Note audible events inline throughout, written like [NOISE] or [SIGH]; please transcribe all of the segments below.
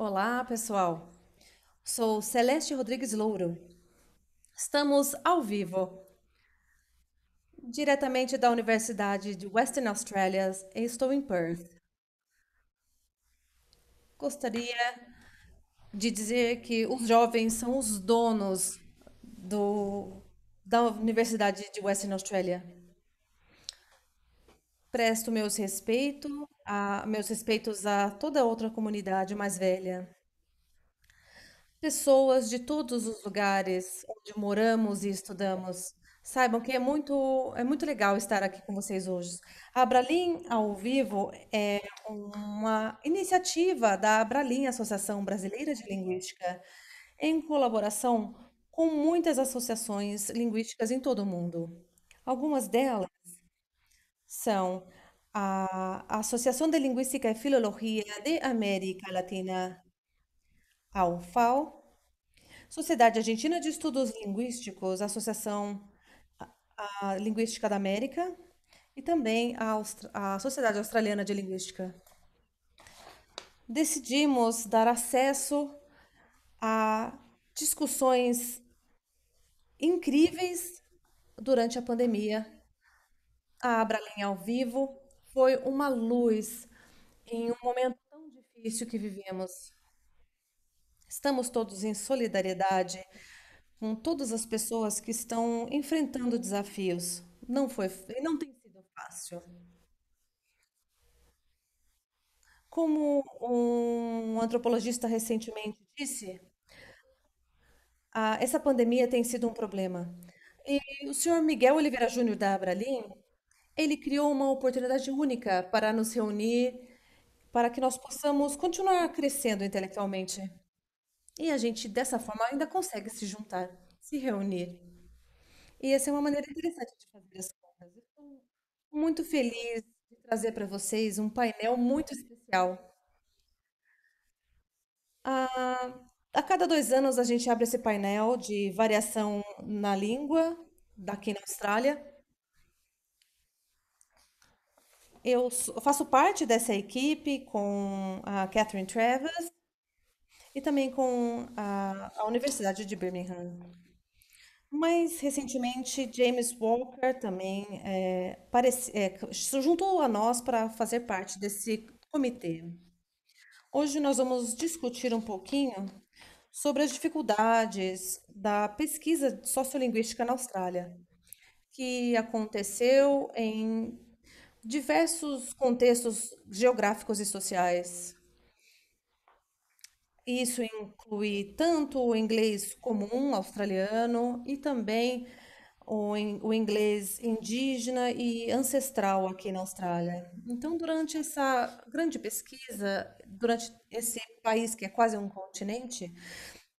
Olá, pessoal. Sou Celeste Rodrigues Louro. Estamos ao vivo, diretamente da Universidade de Western Australia, e estou em Perth. Gostaria de dizer que os jovens são os donos do, da Universidade de Western Australia. Presto meus respeitos a meus respeitos a toda outra comunidade mais velha. Pessoas de todos os lugares onde moramos e estudamos, saibam que é muito, é muito legal estar aqui com vocês hoje. A Abralim ao Vivo é uma iniciativa da Abralim, Associação Brasileira de Linguística, em colaboração com muitas associações linguísticas em todo o mundo. Algumas delas são a Associação de Linguística e Filologia de América Latina, a UFAO, Sociedade Argentina de Estudos Linguísticos, Associação a Linguística da América e também a, Austra a Sociedade Australiana de Linguística. Decidimos dar acesso a discussões incríveis durante a pandemia. A Abralém ao vivo foi uma luz em um momento tão difícil que vivemos. Estamos todos em solidariedade com todas as pessoas que estão enfrentando desafios. Não foi, não tem sido fácil. Como um antropologista recentemente disse, essa pandemia tem sido um problema. E o senhor Miguel Oliveira Júnior da Abralim ele criou uma oportunidade única para nos reunir, para que nós possamos continuar crescendo intelectualmente. E a gente, dessa forma, ainda consegue se juntar, se reunir. E essa é uma maneira interessante de fazer as contas. Estou muito feliz de trazer para vocês um painel muito especial. Ah, a cada dois anos a gente abre esse painel de variação na língua, daqui na Austrália. eu faço parte dessa equipe com a Catherine Travis e também com a, a Universidade de Birmingham. Mais recentemente, James Walker também é, parece, é, se juntou a nós para fazer parte desse comitê. Hoje nós vamos discutir um pouquinho sobre as dificuldades da pesquisa sociolinguística na Austrália, que aconteceu em diversos contextos geográficos e sociais. Isso inclui tanto o inglês comum australiano e também o, inglês indígena e ancestral aqui na Austrália. Então, durante essa grande pesquisa, durante esse país que é quase um continente,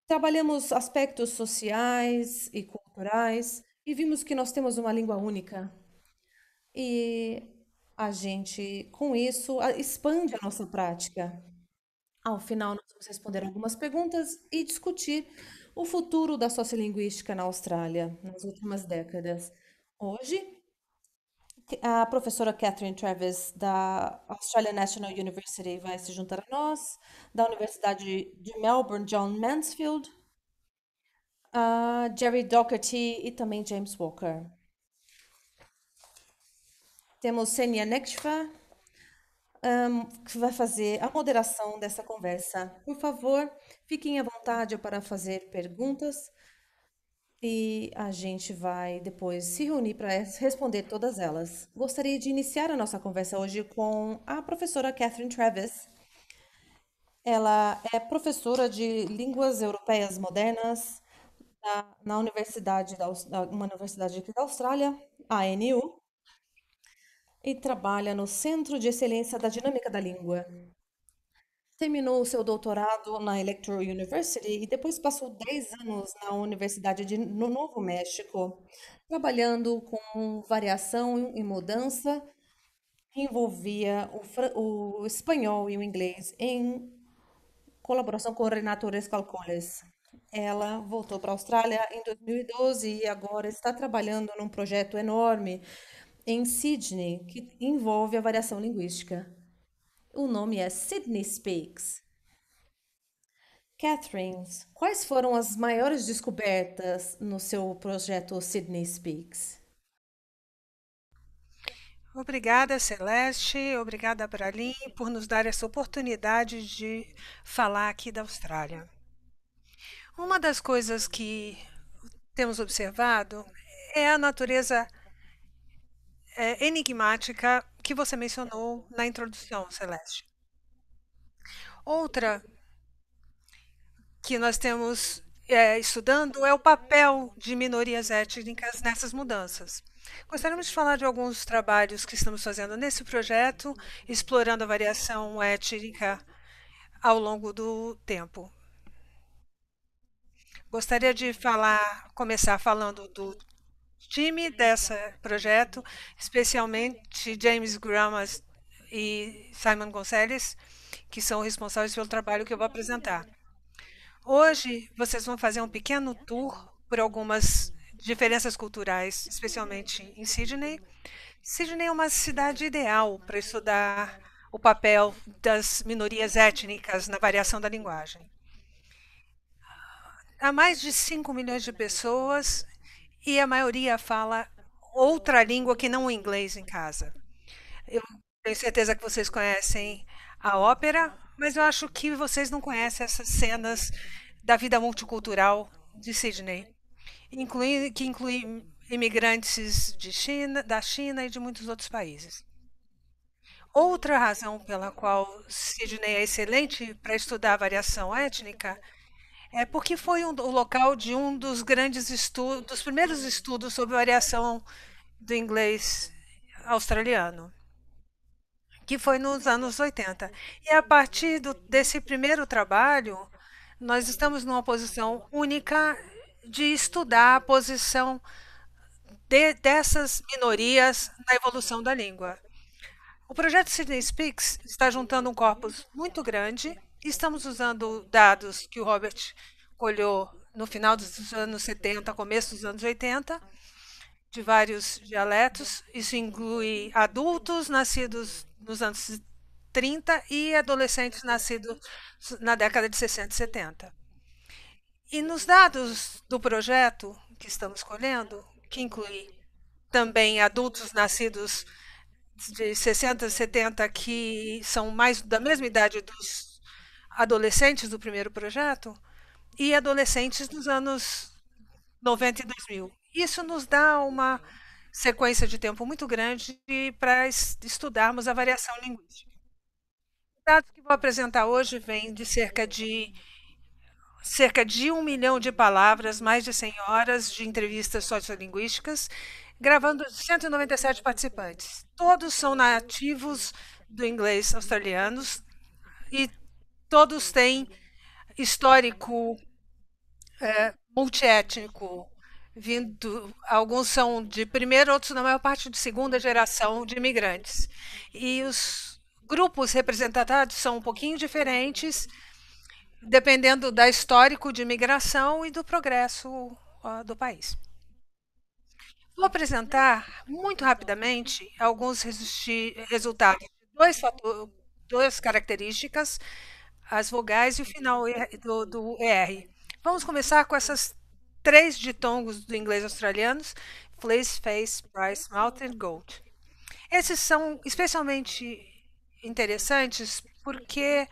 trabalhamos aspectos sociais e culturais e vimos que nós temos uma língua única. E a gente, com isso, expande a nossa prática. Ao final, nós vamos responder algumas perguntas e discutir o futuro da sociolinguística na Austrália nas últimas décadas. Hoje, a professora Catherine Travis, da Australian National University, vai se juntar a nós, da Universidade de Melbourne, John Mansfield, Jerry Doherty e também James Walker. Temos Senia Nekshva, um, que vai fazer a moderação dessa conversa. Por favor, fiquem à vontade para fazer perguntas e a gente vai depois se reunir para responder todas elas. Gostaria de iniciar a nossa conversa hoje com a professora Catherine Travis. Ela é professora de línguas europeias modernas na, na Universidade da, uma universidade aqui da Austrália, a ANU, e trabalha no Centro de Excelência da Dinâmica da Língua. Terminou seu doutorado na Electoral University e depois passou 10 anos na Universidade de, no Novo México, trabalhando com variação e mudança que envolvia o, o espanhol e o inglês em colaboração com Renato Rescalcoles. Ela voltou para a Austrália em 2012 e agora está trabalhando num projeto enorme em Sydney, que envolve a variação linguística. O nome é Sydney Speaks. Catherine, quais foram as maiores descobertas no seu projeto Sydney Speaks? Obrigada, Celeste. Obrigada, Bralin, por nos dar essa oportunidade de falar aqui da Austrália. Uma das coisas que temos observado é a natureza é, enigmática que você mencionou na introdução, Celeste. Outra que nós temos é, estudando é o papel de minorias étnicas nessas mudanças. Gostaríamos de falar de alguns trabalhos que estamos fazendo nesse projeto, explorando a variação étnica ao longo do tempo. Gostaria de falar, começar falando do time desse projeto, especialmente James Gramas e Simon Gonçalves, que são responsáveis pelo trabalho que eu vou apresentar. Hoje, vocês vão fazer um pequeno tour por algumas diferenças culturais, especialmente em Sydney. Sydney é uma cidade ideal para estudar o papel das minorias étnicas na variação da linguagem. Há mais de 5 milhões de pessoas e a maioria fala outra língua que não o inglês em casa. Eu tenho certeza que vocês conhecem a ópera, mas eu acho que vocês não conhecem essas cenas da vida multicultural de Sydney, inclui, que inclui imigrantes de China, da China e de muitos outros países. Outra razão pela qual Sydney é excelente para estudar a variação étnica é porque foi um, o local de um dos grandes estudos, dos primeiros estudos sobre variação do inglês australiano, que foi nos anos 80. E a partir do, desse primeiro trabalho, nós estamos numa posição única de estudar a posição de, dessas minorias na evolução da língua. O projeto Sydney Speaks está juntando um corpus muito grande Estamos usando dados que o Robert colheu no final dos anos 70, começo dos anos 80, de vários dialetos. Isso inclui adultos nascidos nos anos 30 e adolescentes nascidos na década de 60 e 70. E nos dados do projeto que estamos colhendo, que inclui também adultos nascidos de 60 e 70 que são mais da mesma idade dos adolescentes do primeiro projeto e adolescentes dos anos 90 e 2000. Isso nos dá uma sequência de tempo muito grande para estudarmos a variação linguística. Os dados que vou apresentar hoje vêm de cerca de cerca de um milhão de palavras, mais de 100 horas de entrevistas sociolinguísticas, gravando 197 participantes. Todos são nativos do inglês australianos e todos têm histórico é, multiétnico, vindo, alguns são de primeira, outros na maior parte de segunda geração de imigrantes. E os grupos representados são um pouquinho diferentes, dependendo da histórico de imigração e do progresso uh, do país. Vou apresentar muito rapidamente alguns resultados dois, duas características as vogais e o final do, do R. Vamos começar com essas três ditongos do inglês australiano: place, face, price, mouth and goat. Esses são especialmente interessantes porque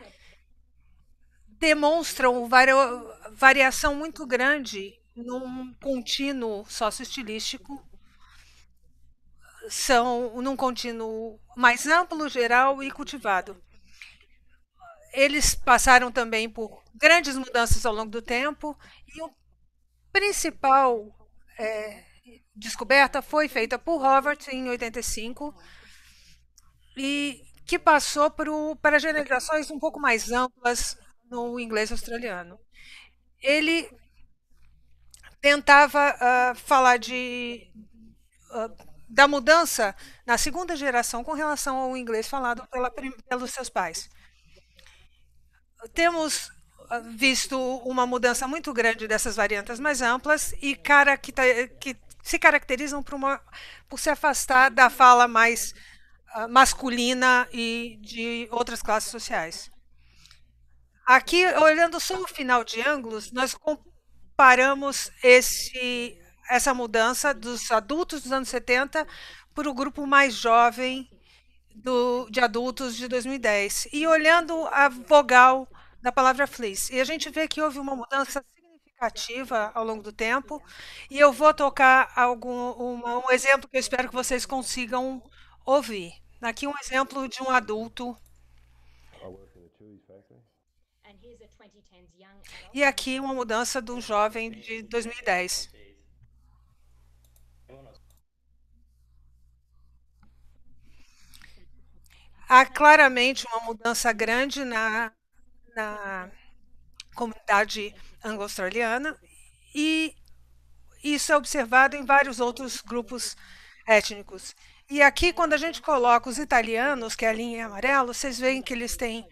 demonstram variação muito grande num contínuo socioestilístico, são num contínuo mais amplo, geral e cultivado eles passaram também por grandes mudanças ao longo do tempo e o principal é, descoberta foi feita por Robert em 85 e que passou pro, para generalizações um pouco mais amplas no inglês australiano. Ele tentava uh, falar de uh, da mudança na segunda geração com relação ao inglês falado pela, pelos seus pais temos ah, visto uma mudança muito grande dessas variantes mais amplas e tá, que se caracterizam por, uma, por se afastar da fala mais ah, masculina e de outras classes sociais. Aqui, olhando só o final de ângulos, nós comparamos esse, essa mudança dos adultos dos anos 70 para o grupo mais jovem do, de adultos de 2010, e olhando a vogal da palavra fleece. E a gente vê que houve uma mudança significativa ao longo do tempo, e eu vou tocar algum, um exemplo que eu espero que vocês consigam ouvir. Aqui um exemplo de um adulto. E aqui uma mudança do jovem de 2010. há claramente uma mudança grande na, na comunidade anglo-australiana e isso é observado em vários outros grupos étnicos. E aqui, quando a gente coloca os italianos, que é a linha em amarelo, vocês veem que eles têm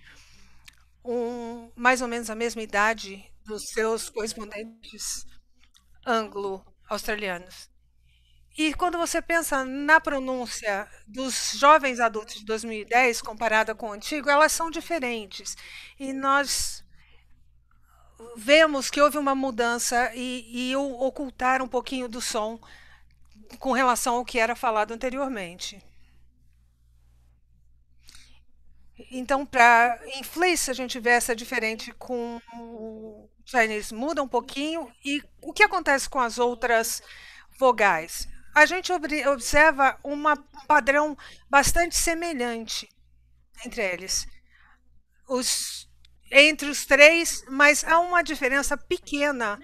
um, mais ou menos a mesma idade dos seus correspondentes anglo-australianos. E quando você pensa na pronúncia dos jovens adultos de 2010 comparada com o antigo, elas são diferentes. E nós vemos que houve uma mudança e, e ocultar um pouquinho do som com relação ao que era falado anteriormente. Então, para Inflice, a gente vê essa diferente com o Chinese muda um pouquinho. E o que acontece com as outras vogais? a gente observa um padrão bastante semelhante entre eles. Os, entre os três, mas há uma diferença pequena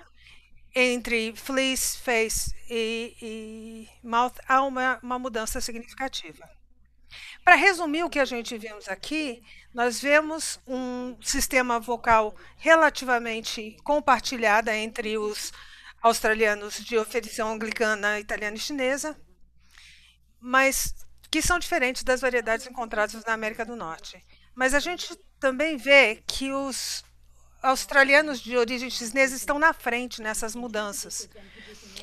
entre Fleece, Face e, e Mouth, há uma, uma mudança significativa. Para resumir o que a gente vimos aqui, nós vemos um sistema vocal relativamente compartilhado entre os australianos de oferição anglicana, italiana e chinesa, mas que são diferentes das variedades encontradas na América do Norte. Mas a gente também vê que os australianos de origem chinesa estão na frente nessas mudanças.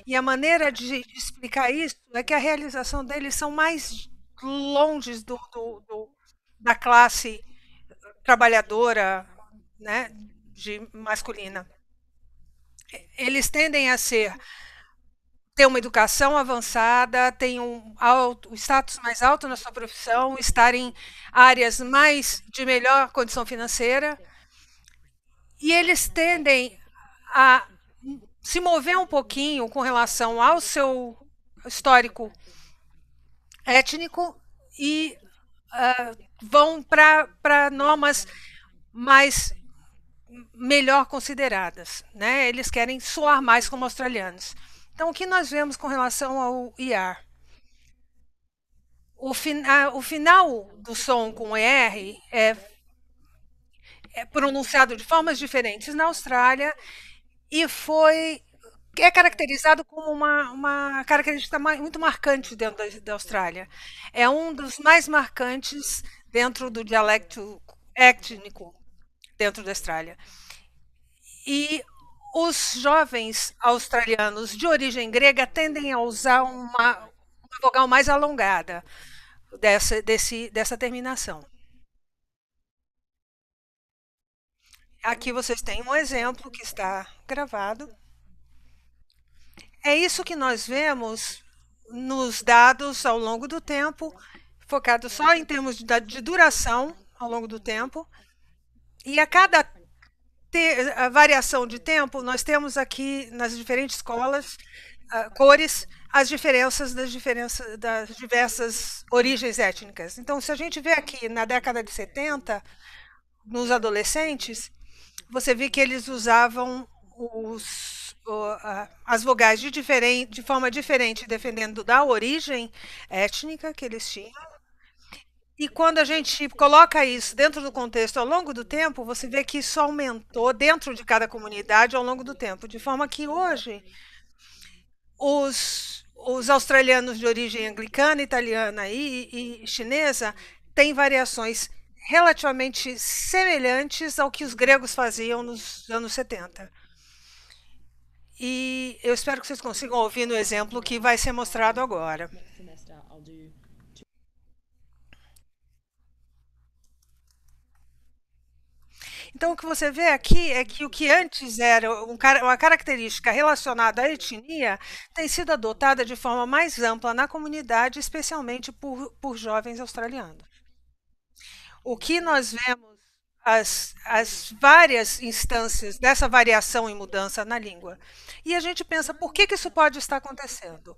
E a maneira de explicar isso é que a realização deles são mais longe do, do, do da classe trabalhadora né, de masculina eles tendem a ser ter uma educação avançada, ter um, alto, status mais alto na sua profissão, estar em áreas mais de melhor condição financeira. E eles tendem a se mover um pouquinho com relação ao seu histórico étnico e uh, vão para normas mais melhor consideradas, né? Eles querem soar mais como australianos. Então, o que nós vemos com relação ao IR? O, fin o final do som com ER é, é pronunciado de formas diferentes na Austrália e foi é caracterizado como uma, uma característica muito marcante dentro da, da, Austrália. É um dos mais marcantes dentro do dialecto étnico dentro da Austrália. E os jovens australianos de origem grega tendem a usar uma, uma vogal mais alongada dessa, desse, dessa terminação. Aqui vocês têm um exemplo que está gravado. É isso que nós vemos nos dados ao longo do tempo, focado só em termos de, de duração ao longo do tempo. E a cada ter, a variação de tempo, nós temos aqui nas diferentes escolas, uh, cores, as diferenças das, diferença, das diversas origens étnicas. Então, se a gente vê aqui na década de 70, nos adolescentes, você vê que eles usavam os, as vogais de, de, forma diferente, dependendo da origem étnica que eles tinham, e quando a gente coloca isso dentro do contexto ao longo do tempo, você vê que isso aumentou dentro de cada comunidade ao longo do tempo, de forma que hoje os, os australianos de origem anglicana, italiana e, e chinesa têm variações relativamente semelhantes ao que os gregos faziam nos anos 70. E eu espero que vocês consigam ouvir no exemplo que vai ser mostrado agora. Então, o que você vê aqui é que o que antes era um, uma característica relacionada à etnia tem sido adotada de forma mais ampla na comunidade, especialmente por, por jovens australianos. O que nós vemos as, as, várias instâncias dessa variação e mudança na língua. E a gente pensa por que, que isso pode estar acontecendo.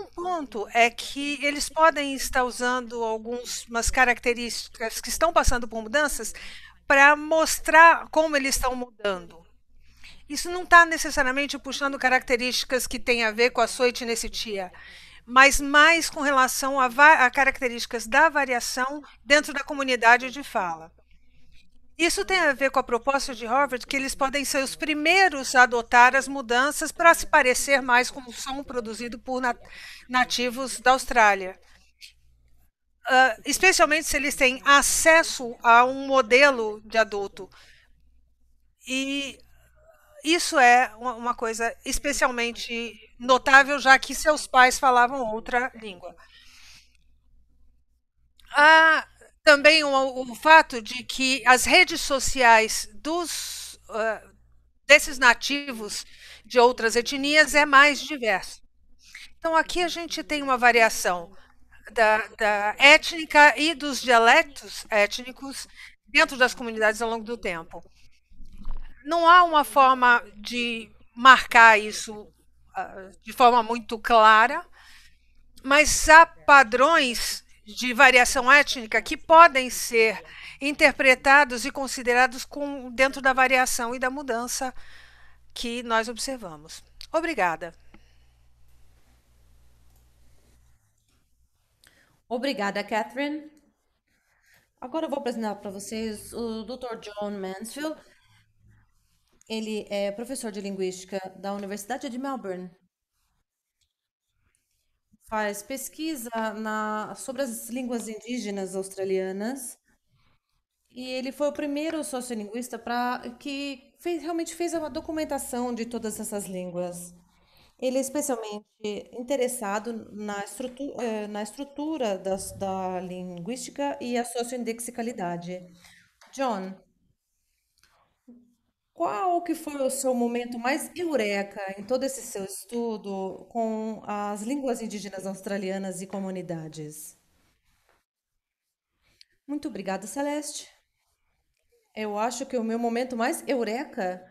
Um ponto é que eles podem estar usando algumas características que estão passando por mudanças para mostrar como eles estão mudando. Isso não está necessariamente puxando características que têm a ver com a sua etnicidade, mas mais com relação a, a características da variação dentro da comunidade de fala. Isso tem a ver com a proposta de Harvard que eles podem ser os primeiros a adotar as mudanças para se parecer mais com o som produzido por nativos da Austrália. Uh, especialmente se eles têm acesso a um modelo de adulto. E isso é uma coisa especialmente notável, já que seus pais falavam outra língua. Há ah, também o, o fato de que as redes sociais dos, uh, desses nativos de outras etnias é mais diversa. Então, aqui a gente tem uma variação da, da étnica e dos dialetos étnicos dentro das comunidades ao longo do tempo. Não há uma forma de marcar isso ah, de forma muito clara, mas há padrões de variação étnica que podem ser interpretados e considerados com, dentro da variação e da mudança que nós observamos. Obrigada. Obrigada, Catherine. Agora eu vou apresentar para vocês o Dr. John Mansfield. Ele é professor de linguística da Universidade de Melbourne. Faz pesquisa na, sobre as línguas indígenas australianas. E ele foi o primeiro sociolinguista para que fez, realmente fez uma documentação de todas essas línguas. Ele é especialmente interessado na estrutura, eh, na estrutura das, da linguística e a socioindexicalidade. John, qual que foi o seu momento mais eureka em todo esse seu estudo com as línguas indígenas australianas e comunidades? Muito obrigada, Celeste. Eu acho que o meu momento mais eureka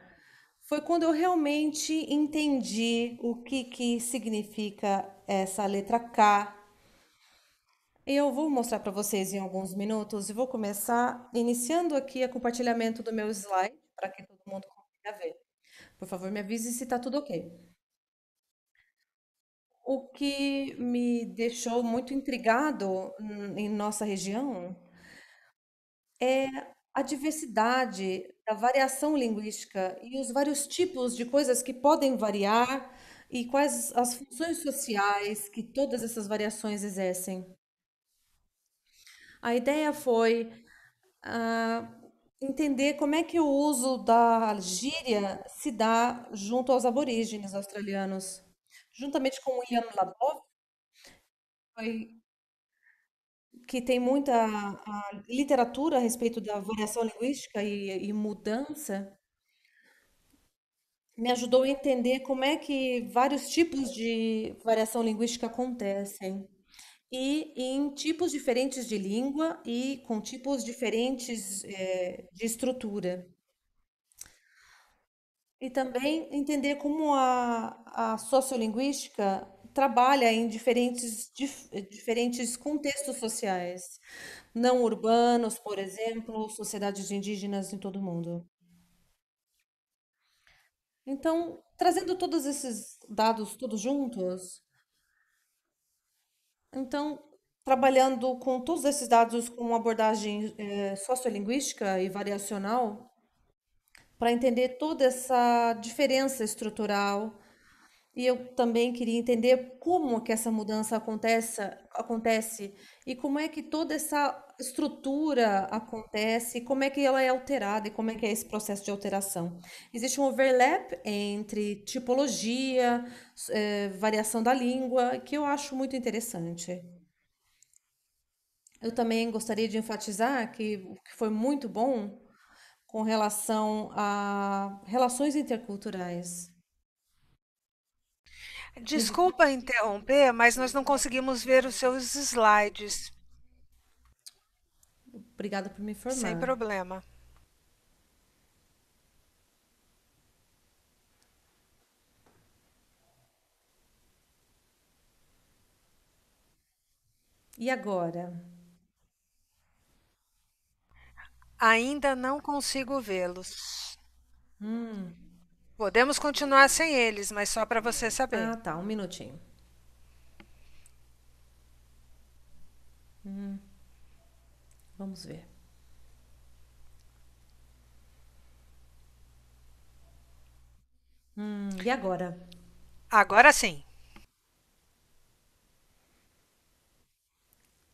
foi quando eu realmente entendi o que, que significa essa letra K. Eu vou mostrar para vocês em alguns minutos e vou começar iniciando aqui o compartilhamento do meu slide para que todo mundo consiga ver. Por favor, me avise se está tudo ok. O que me deixou muito intrigado em nossa região é a diversidade a variação linguística e os vários tipos de coisas que podem variar e quais as funções sociais que todas essas variações exercem. A ideia foi uh, entender como é que o uso da gíria se dá junto aos aborígenes australianos. Juntamente com William Labov, foi que tem muita a, literatura a respeito da variação linguística e, e mudança, me ajudou a entender como é que vários tipos de variação linguística acontecem e em tipos diferentes de língua e com tipos diferentes é, de estrutura. E também entender como a, a sociolinguística trabalha em diferentes, dif, diferentes contextos sociais, não urbanos, por exemplo, sociedades indígenas em todo o mundo. Então, trazendo todos esses dados todos juntos, então, trabalhando com todos esses dados com uma abordagem é, sociolinguística e variacional, para entender toda essa diferença estrutural e eu também queria entender como que essa mudança acontece, acontece e como é que toda essa estrutura acontece, como é que ela é alterada e como é que é esse processo de alteração. Existe um overlap entre tipologia, eh, variação da língua, que eu acho muito interessante. Eu também gostaria de enfatizar que o que foi muito bom com relação a relações interculturais Desculpa interromper, mas nós não conseguimos ver os seus slides. Obrigada por me informar. Sem problema. E agora? Ainda não consigo vê-los. Hum. Podemos continuar sem eles, mas só para você saber. Ah, tá, um minutinho. Hum. Vamos ver. Hum, e agora? Agora sim.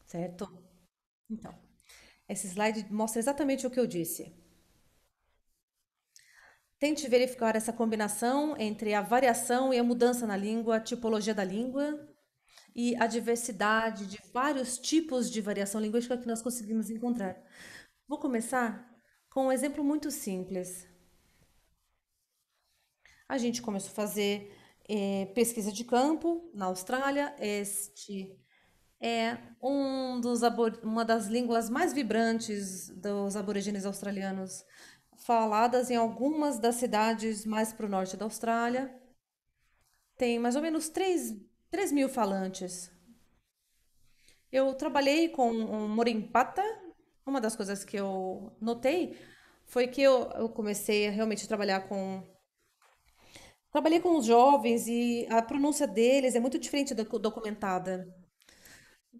Certo? Então, esse slide mostra exatamente o que eu disse. Tente verificar essa combinação entre a variação e a mudança na língua, a tipologia da língua e a diversidade de vários tipos de variação linguística que nós conseguimos encontrar. Vou começar com um exemplo muito simples. A gente começou a fazer eh, pesquisa de campo na Austrália. Este é um dos uma das línguas mais vibrantes dos aborígenes australianos faladas em algumas das cidades mais para o norte da Austrália. Tem mais ou menos 3, 3 mil falantes. Eu trabalhei com um morimpata. Uma das coisas que eu notei foi que eu, eu comecei a realmente trabalhar com. Trabalhei com os jovens e a pronúncia deles é muito diferente da documentada.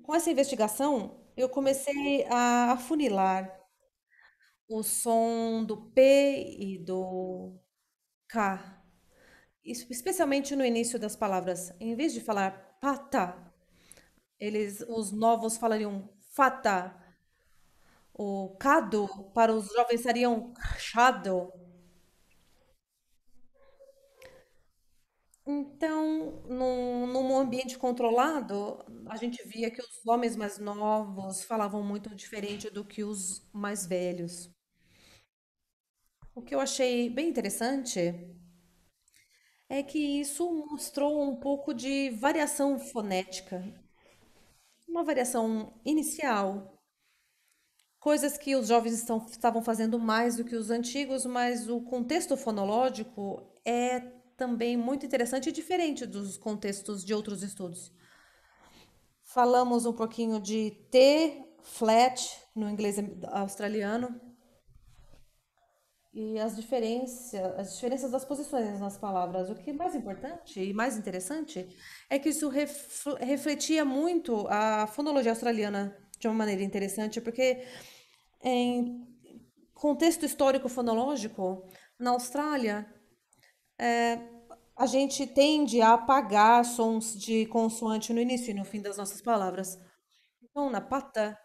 Com essa investigação, eu comecei a afunilar o som do P e do K, especialmente no início das palavras. Em vez de falar pata, eles, os novos falariam fata. O cado para os jovens seriam chado. Então, num, num ambiente controlado, a gente via que os homens mais novos falavam muito diferente do que os mais velhos. O que eu achei bem interessante é que isso mostrou um pouco de variação fonética, uma variação inicial, coisas que os jovens estão, estavam fazendo mais do que os antigos, mas o contexto fonológico é também muito interessante e diferente dos contextos de outros estudos. Falamos um pouquinho de T flat no inglês é australiano, e as diferenças, as diferenças das posições nas palavras. O que é mais importante e mais interessante é que isso refletia muito a fonologia australiana de uma maneira interessante, porque em contexto histórico fonológico, na Austrália, é, a gente tende a apagar sons de consoante no início e no fim das nossas palavras. Então, na pata,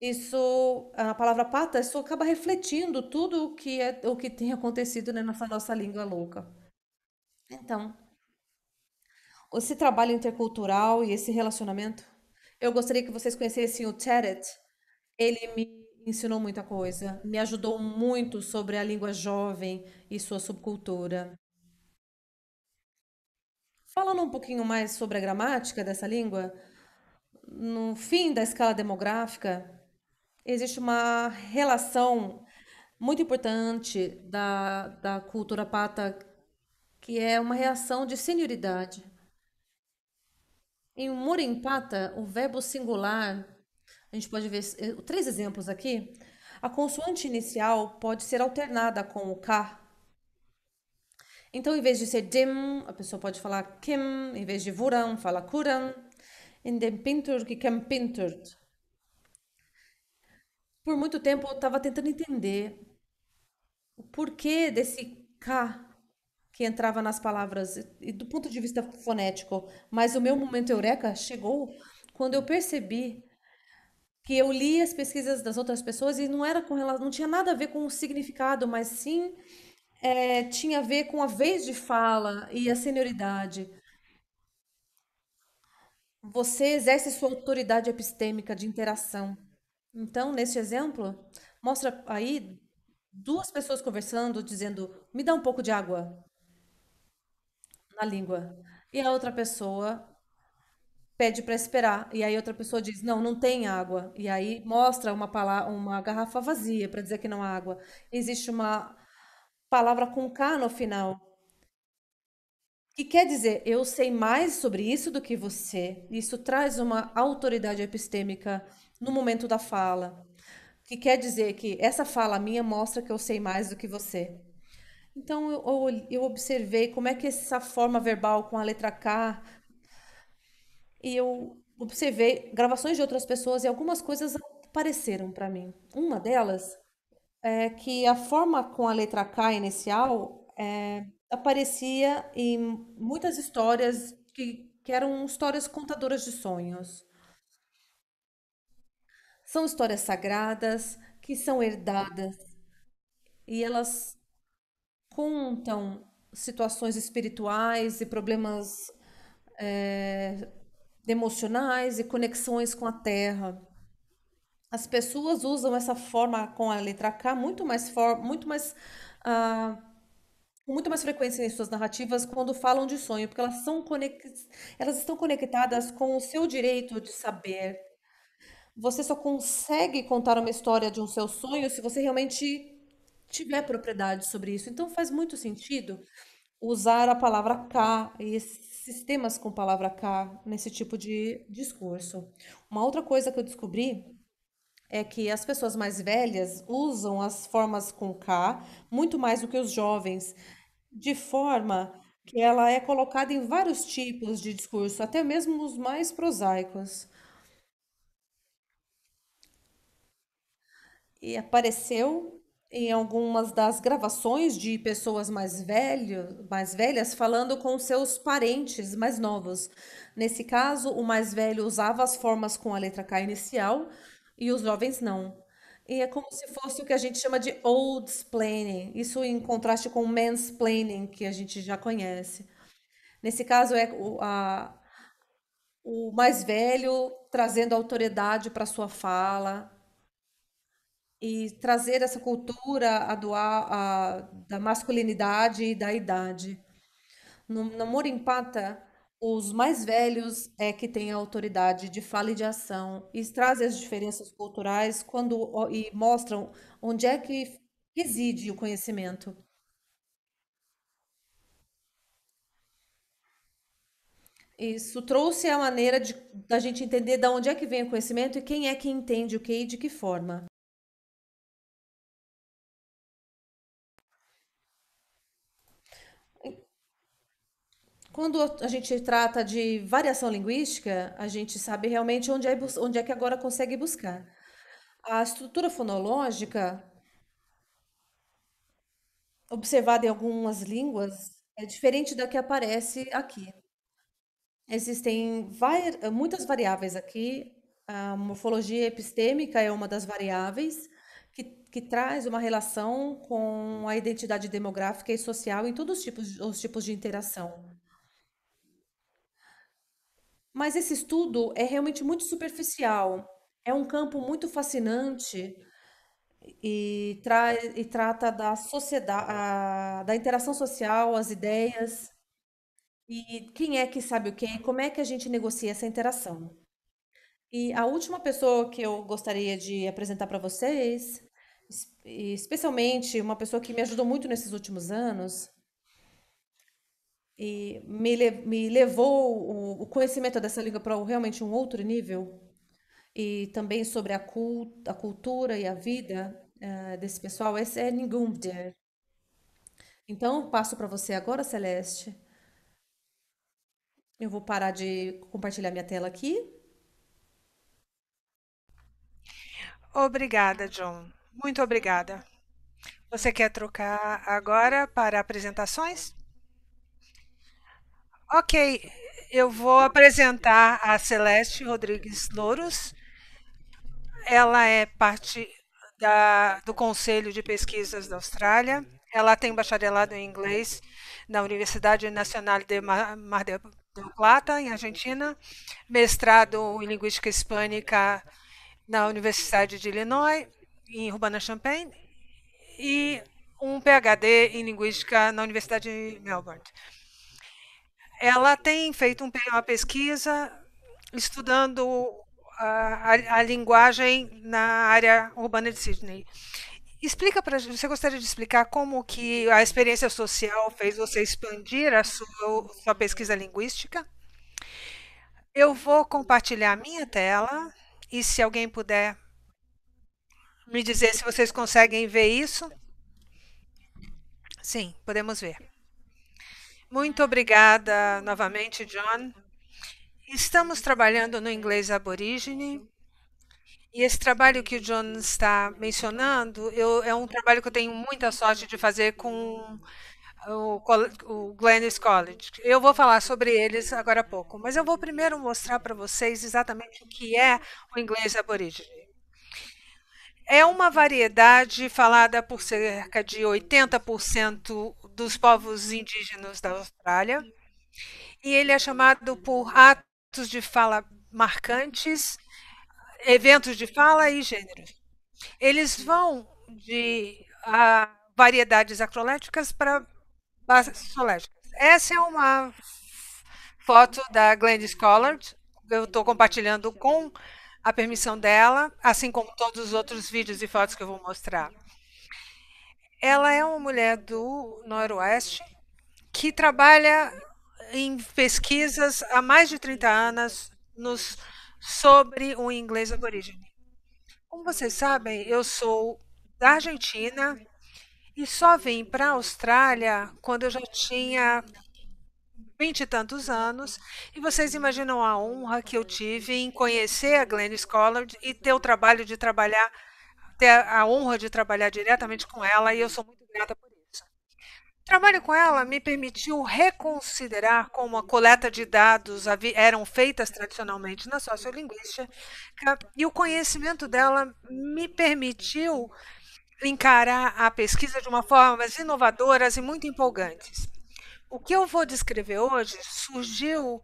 isso, a palavra pata, isso acaba refletindo tudo o que é o que tem acontecido né, nessa nossa língua louca. Então, esse trabalho intercultural e esse relacionamento, eu gostaria que vocês conhecessem o Teret. Ele me ensinou muita coisa, me ajudou muito sobre a língua jovem e sua subcultura. Falando um pouquinho mais sobre a gramática dessa língua, no fim da escala demográfica, existe uma relação muito importante da, da cultura pata, que é uma reação de senioridade. Em Pata, o verbo singular, a gente pode ver eh, três exemplos aqui. A consoante inicial pode ser alternada com o K. Então, em vez de ser dim, a pessoa pode falar kim, em vez de vuram, fala kuram. In dem pintur que kem é pinturt por muito tempo eu estava tentando entender o porquê desse K que entrava nas palavras, e do ponto de vista fonético, mas o meu momento eureka chegou quando eu percebi que eu li as pesquisas das outras pessoas e não era com relação, não tinha nada a ver com o significado, mas sim é, tinha a ver com a vez de fala e a senioridade. Você exerce sua autoridade epistêmica de interação então, neste exemplo, mostra aí duas pessoas conversando, dizendo: me dá um pouco de água na língua. E a outra pessoa pede para esperar. E aí outra pessoa diz: não, não tem água. E aí mostra uma, palavra, uma garrafa vazia para dizer que não há água. Existe uma palavra com K no final. Que quer dizer, eu sei mais sobre isso do que você. Isso traz uma autoridade epistêmica no momento da fala. Que quer dizer que essa fala minha mostra que eu sei mais do que você. Então eu, eu, eu observei como é que essa forma verbal com a letra K. E eu observei gravações de outras pessoas e algumas coisas apareceram para mim. Uma delas é que a forma com a letra K inicial é, aparecia em muitas histórias que, que eram histórias contadoras de sonhos. São histórias sagradas que são herdadas e elas contam situações espirituais e problemas é, emocionais e conexões com a terra. As pessoas usam essa forma com a letra K muito mais for, muito mais ah, com muito mais frequência em suas narrativas quando falam de sonho, porque elas são conex... elas estão conectadas com o seu direito de saber, você só consegue contar uma história de um seu sonho se você realmente tiver propriedade sobre isso. Então faz muito sentido usar a palavra K e sistemas com palavra K nesse tipo de discurso. Uma outra coisa que eu descobri é que as pessoas mais velhas usam as formas com K muito mais do que os jovens, de forma que ela é colocada em vários tipos de discurso, até mesmo os mais prosaicos. e apareceu em algumas das gravações de pessoas mais, velho, mais velhas falando com seus parentes mais novos. Nesse caso, o mais velho usava as formas com a letra K inicial e os jovens não. E é como se fosse o que a gente chama de old splaining, isso em contraste com o mansplaining que a gente já conhece. Nesse caso é o, a, o mais velho trazendo autoridade para sua fala, e trazer essa cultura a do, a, da masculinidade e da idade. No namoro empata, os mais velhos é que têm a autoridade de fala e de ação e trazem as diferenças culturais quando e mostram onde é que reside o conhecimento. Isso trouxe a maneira de da gente entender de onde é que vem o conhecimento e quem é que entende o que e de que forma. Quando a gente trata de variação linguística, a gente sabe realmente onde é, onde é que agora consegue buscar. A estrutura fonológica, observada em algumas línguas, é diferente da que aparece aqui. Existem vai- muitas variáveis aqui. A morfologia epistêmica é uma das variáveis que, que traz uma relação com a identidade demográfica e social em todos os tipos, os tipos de interação. Mas esse estudo é realmente muito superficial. É um campo muito fascinante e, tra e trata da sociedade, a, da interação social, as ideias e quem é que sabe o quê, como é que a gente negocia essa interação. E a última pessoa que eu gostaria de apresentar para vocês, especialmente uma pessoa que me ajudou muito nesses últimos anos, e me, me levou o, o conhecimento dessa língua para realmente um outro nível e também sobre a, cult a cultura e a vida uh, desse pessoal. Esse é Ningumbder. Então, passo para você agora, Celeste. Eu vou parar de compartilhar minha tela aqui. Obrigada, John. Muito obrigada. Você quer trocar agora para apresentações? Ok, eu vou apresentar a Celeste Rodrigues Louros. Ela é parte da, do Conselho de Pesquisas da Austrália. Ela tem bacharelado em inglês na Universidade Nacional de Mar del Plata, em Argentina, mestrado em Linguística Hispânica na Universidade de Illinois, em Urbana-Champaign, e um PhD em Linguística na Universidade de Melbourne ela tem feito uma pesquisa estudando a, a, a linguagem na área urbana de Sydney. Explica para você gostaria de explicar como que a experiência social fez você expandir a sua, sua pesquisa linguística? Eu vou compartilhar a minha tela e se alguém puder me dizer se vocês conseguem ver isso. Sim, podemos ver. Muito obrigada novamente, John. Estamos trabalhando no inglês aborígene. E esse trabalho que o John está mencionando eu, é um trabalho que eu tenho muita sorte de fazer com o, o Glennis College. Eu vou falar sobre eles agora pouco, mas eu vou primeiro mostrar para vocês exatamente o que é o inglês aborígene. É uma variedade falada por cerca de 80% dos povos indígenas da Austrália. E ele é chamado por atos de fala marcantes, eventos de fala e gêneros. Eles vão de a, variedades acroléticas para basoléticas. Essa é uma foto da Glennis Collard. Eu estou compartilhando com a permissão dela, assim como todos os outros vídeos e fotos que eu vou mostrar. Ela é uma mulher do Noroeste que trabalha em pesquisas há mais de 30 anos nos, sobre o inglês aborígene. Como vocês sabem, eu sou da Argentina e só vim para a Austrália quando eu já tinha vinte e tantos anos, e vocês imaginam a honra que eu tive em conhecer a Glenn Scholar e ter o trabalho de trabalhar ter a honra de trabalhar diretamente com ela e eu sou muito grata por isso. O trabalho com ela me permitiu reconsiderar como a coleta de dados eram feitas tradicionalmente na sociolinguística e o conhecimento dela me permitiu encarar a pesquisa de uma forma inovadora e muito empolgante. O que eu vou descrever hoje surgiu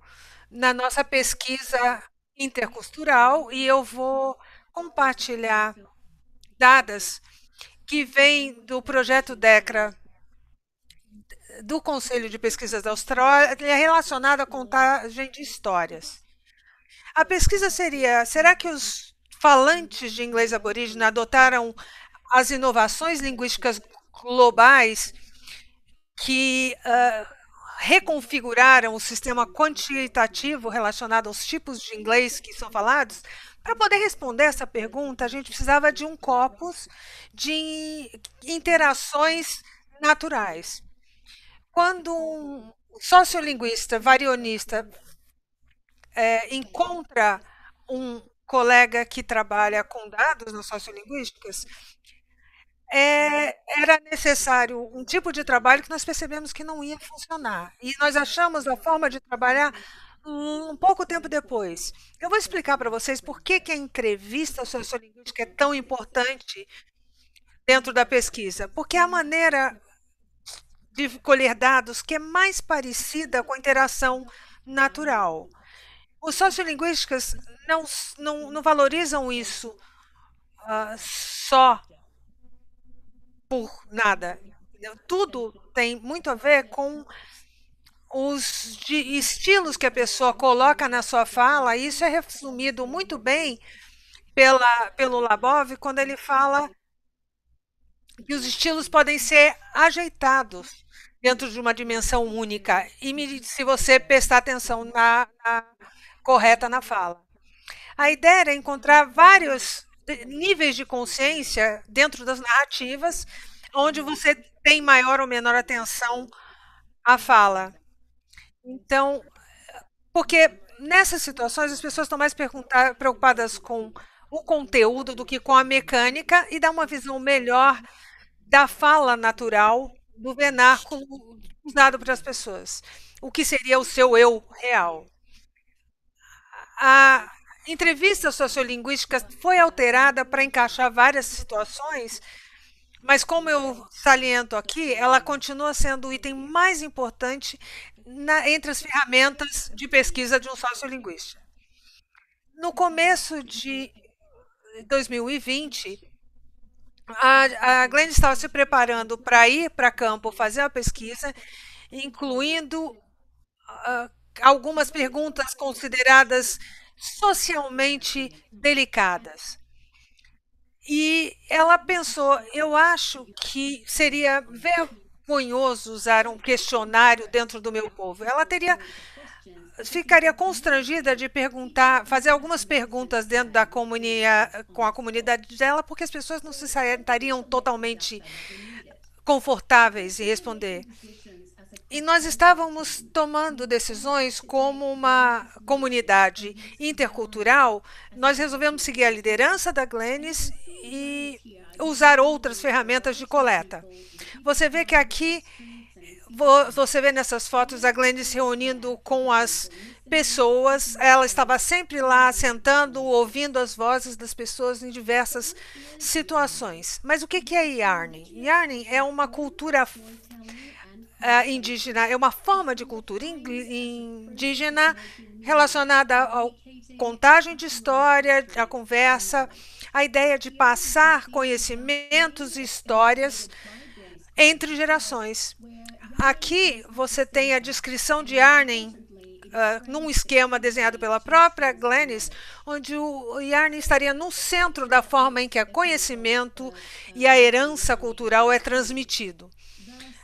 na nossa pesquisa intercultural e eu vou compartilhar dadas que vêm do projeto DECRA do Conselho de Pesquisas da Austrália é relacionado à contagem de histórias. A pesquisa seria: será que os falantes de inglês aborígene adotaram as inovações linguísticas globais que uh, reconfiguraram o sistema quantitativo relacionado aos tipos de inglês que são falados? Para poder responder essa pergunta, a gente precisava de um corpus de interações naturais. Quando um sociolinguista varionista é, encontra um colega que trabalha com dados nas sociolinguísticas, é, era necessário um tipo de trabalho que nós percebemos que não ia funcionar. E nós achamos a forma de trabalhar um pouco tempo depois. Eu vou explicar para vocês por que, que a entrevista sociolinguística é tão importante dentro da pesquisa. Porque é a maneira de colher dados que é mais parecida com a interação natural. Os sociolinguísticas não, não, não valorizam isso uh, só por nada. Tudo tem muito a ver com os estilos que a pessoa coloca na sua fala, isso é resumido muito bem pela, pelo Labov quando ele fala que os estilos podem ser ajeitados dentro de uma dimensão única. E me, se você prestar atenção na, na correta na fala. A ideia era encontrar vários níveis de consciência dentro das narrativas, onde você tem maior ou menor atenção à fala. Então, porque nessas situações as pessoas estão mais preocupadas com o conteúdo do que com a mecânica e dá uma visão melhor da fala natural do vernáculo usado para as pessoas. O que seria o seu eu real? A entrevista sociolinguística foi alterada para encaixar várias situações, mas como eu saliento aqui, ela continua sendo o item mais importante na, entre as ferramentas de pesquisa de um sociolinguista. No começo de 2020, a, a Glenn estava se preparando para ir para campo fazer a pesquisa, incluindo uh, algumas perguntas consideradas socialmente delicadas. E ela pensou: eu acho que seria ver vergonhoso usar um questionário dentro do meu povo. Ela teria ficaria constrangida de perguntar, fazer algumas perguntas dentro da comunidade, com a comunidade dela, porque as pessoas não se sentariam totalmente confortáveis em responder. E nós estávamos tomando decisões como uma comunidade intercultural. Nós resolvemos seguir a liderança da Glennis e usar outras ferramentas de coleta. Você vê que aqui, você vê nessas fotos a se reunindo com as pessoas. Ela estava sempre lá, sentando, ouvindo as vozes das pessoas em diversas situações. Mas o que é Yarning? Yarning é uma cultura é, indígena, é uma forma de cultura indígena relacionada ao contagem de história, a conversa, a ideia de passar conhecimentos e histórias entre gerações. Aqui você tem a descrição de Arnen Uh, ah, num esquema desenhado pela própria Glennis, onde o Yarn estaria no centro da forma em que o é conhecimento e a herança cultural é transmitido.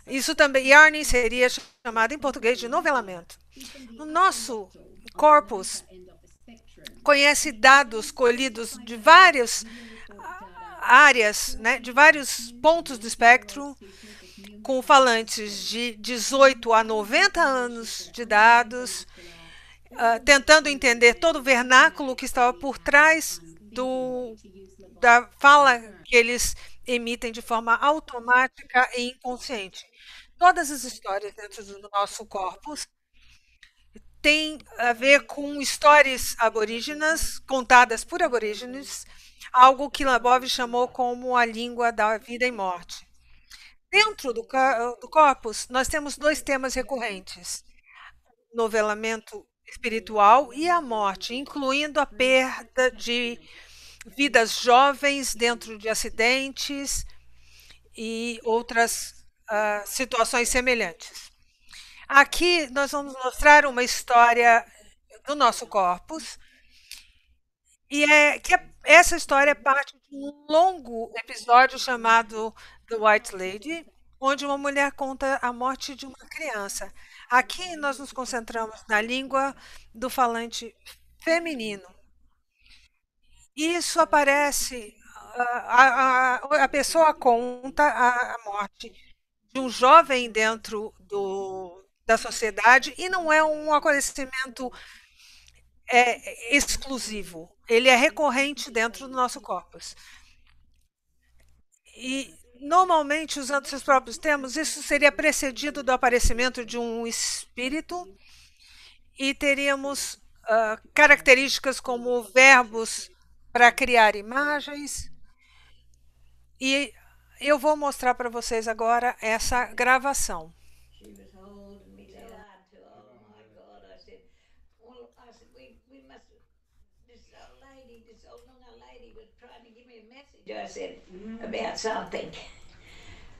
Isso também, Yarn seria chamado em português de novelamento. O nosso corpus conhece dados colhidos de vários áreas, né, de vários pontos do espectro, com falantes de 18 a 90 anos de dados, uh, tentando entender todo o vernáculo que estava por trás do, da fala que eles emitem de forma automática e inconsciente. Todas as histórias dentro do nosso corpus têm a ver com histórias aborígenas, contadas por aborígenes, algo que Labov chamou como a língua da vida e morte. Dentro do, do corpus, nós temos dois temas recorrentes: novelamento espiritual e a morte, incluindo a perda de vidas jovens dentro de acidentes e outras uh, situações semelhantes. Aqui nós vamos mostrar uma história do nosso corpus e é que é essa história é parte de um longo episódio chamado The White Lady, onde uma mulher conta a morte de uma criança. Aqui nós nos concentramos na língua do falante feminino. Isso aparece, a, a, a pessoa conta a, a morte de um jovem dentro do, da sociedade e não é um acontecimento é, exclusivo ele é recorrente dentro do nosso corpus. E normalmente, usando seus próprios termos, isso seria precedido do aparecimento de um espírito e teríamos uh, características como verbos para criar imagens. E eu vou mostrar para vocês agora essa gravação. I said, about something.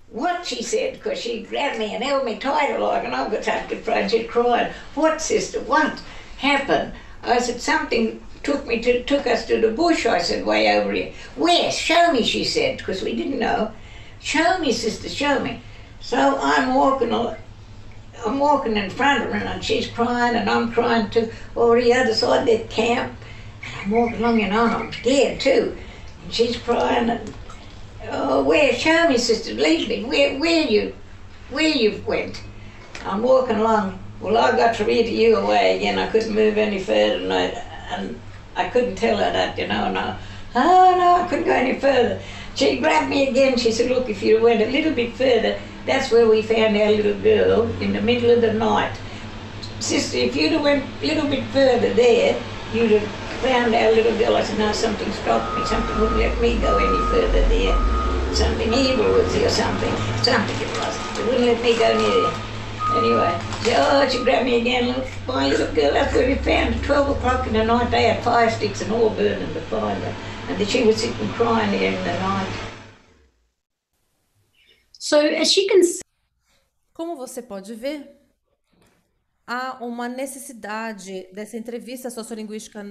What, she said, because she grabbed me and held me tighter like, and I got up to she crying, what, sister, what happened? I said, something took me to, took us to the bush, I said, way over here. Where? Show me, she said, because we didn't know. Show me, sister, show me. So I'm walking, I'm walking in front of her, and she's crying, and I'm crying too, Over the other side of the camp. And I'm walking along, and I'm scared too she's crying and, oh, where, show me, sister, leave me, where, where you, where you went. I'm walking along, well, I got to read you away again, I couldn't move any further, and I, and I couldn't tell her that, you know, and I, oh, no, I couldn't go any further. She grabbed me again, she said, look, if you went a little bit further, that's where we found our little girl in the middle of the night. Sister, if you'd have went a little bit further there, you'd have found our little girl. I said, now something stopped me, something wouldn't let me go any further there. Something evil was there, something, something it was. It wouldn't let me go near there. Anyway, she, oh, she grabbed me again, little boy, little girl, I thought you found at 12 o'clock in the night, they had fire sticks and all burning the fire. And she was sitting crying there in the night. So, as she can see... Como você pode ver, há uma necessidade dessa entrevista sociolinguística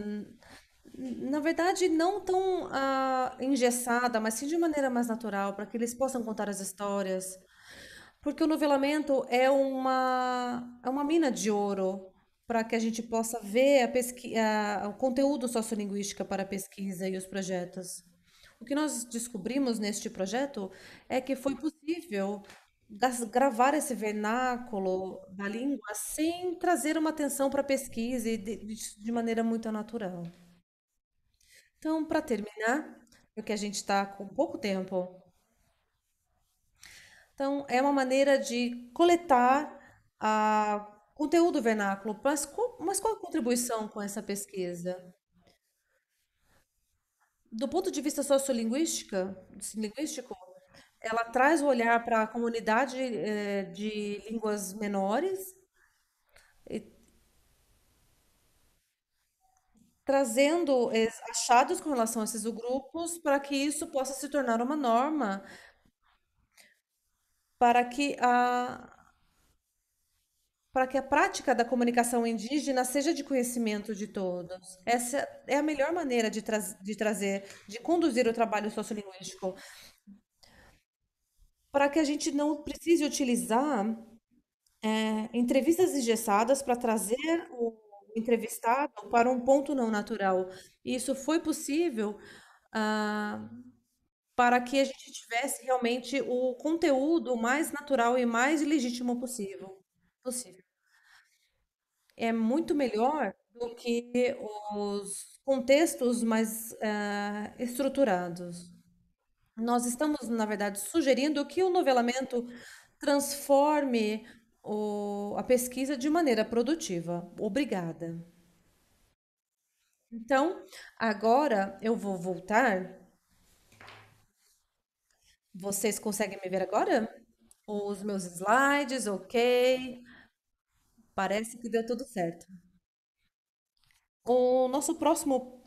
na verdade, não tão ah, engessada, mas sim de maneira mais natural, para que eles possam contar as histórias. Porque o novelamento é uma, é uma mina de ouro para que a gente possa ver a pesqui a, o conteúdo sociolinguístico para a pesquisa e os projetos. O que nós descobrimos neste projeto é que foi possível gravar esse vernáculo da língua sem trazer uma atenção para a pesquisa e de, de maneira muito natural. Então, para terminar, porque a gente está com pouco tempo, então é uma maneira de coletar a ah, conteúdo vernáculo, mas qual, mas qual a contribuição com essa pesquisa? Do ponto de vista sociolinguística, linguístico, ela traz o olhar para a comunidade eh, de línguas menores, e trazendo achados com relação a esses grupos para que isso possa se tornar uma norma, para que a para que a prática da comunicação indígena seja de conhecimento de todos. Essa é a melhor maneira de, traz de trazer, de conduzir o trabalho sociolinguístico, para que a gente não precise utilizar é, entrevistas engessadas para trazer o entrevistado para um ponto não natural. E isso foi possível ah, para que a gente tivesse realmente o conteúdo mais natural e mais legítimo possível. possível. É muito melhor do que os contextos mais ah, estruturados. Nós estamos, na verdade, sugerindo que o novelamento transforme o, a pesquisa de maneira produtiva. Obrigada. Então, agora eu vou voltar. Vocês conseguem me ver agora? Os meus slides, ok. Parece que deu tudo certo. O nosso próximo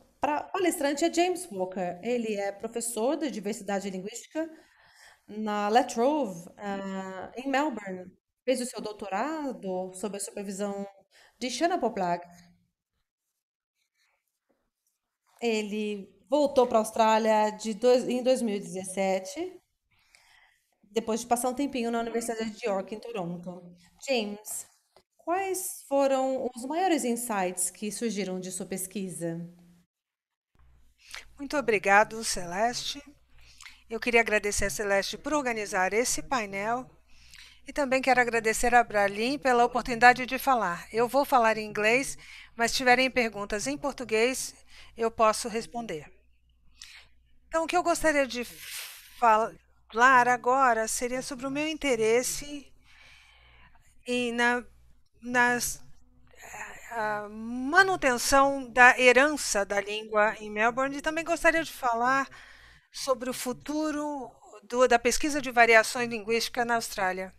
palestrante é James Walker. Ele é professor de diversidade linguística na Latrobe, uh, em Melbourne, fez o seu doutorado sob a supervisão de Shanna Poplak. Ele voltou para a Austrália de dois, em 2017, depois de passar um tempinho na Universidade de York, em Toronto. James, quais foram os maiores insights que surgiram de sua pesquisa? Muito obrigado, Celeste. Eu queria agradecer a Celeste por organizar esse painel e também quero agradecer a Bralim pela oportunidade de falar. Eu vou falar em inglês, mas se tiverem perguntas em português, eu posso responder. Então, o que eu gostaria de falar agora seria sobre o meu interesse na, nas eh, a manutenção da herança da língua em Melbourne e também gostaria de falar sobre o futuro do, da pesquisa de variações linguísticas na Austrália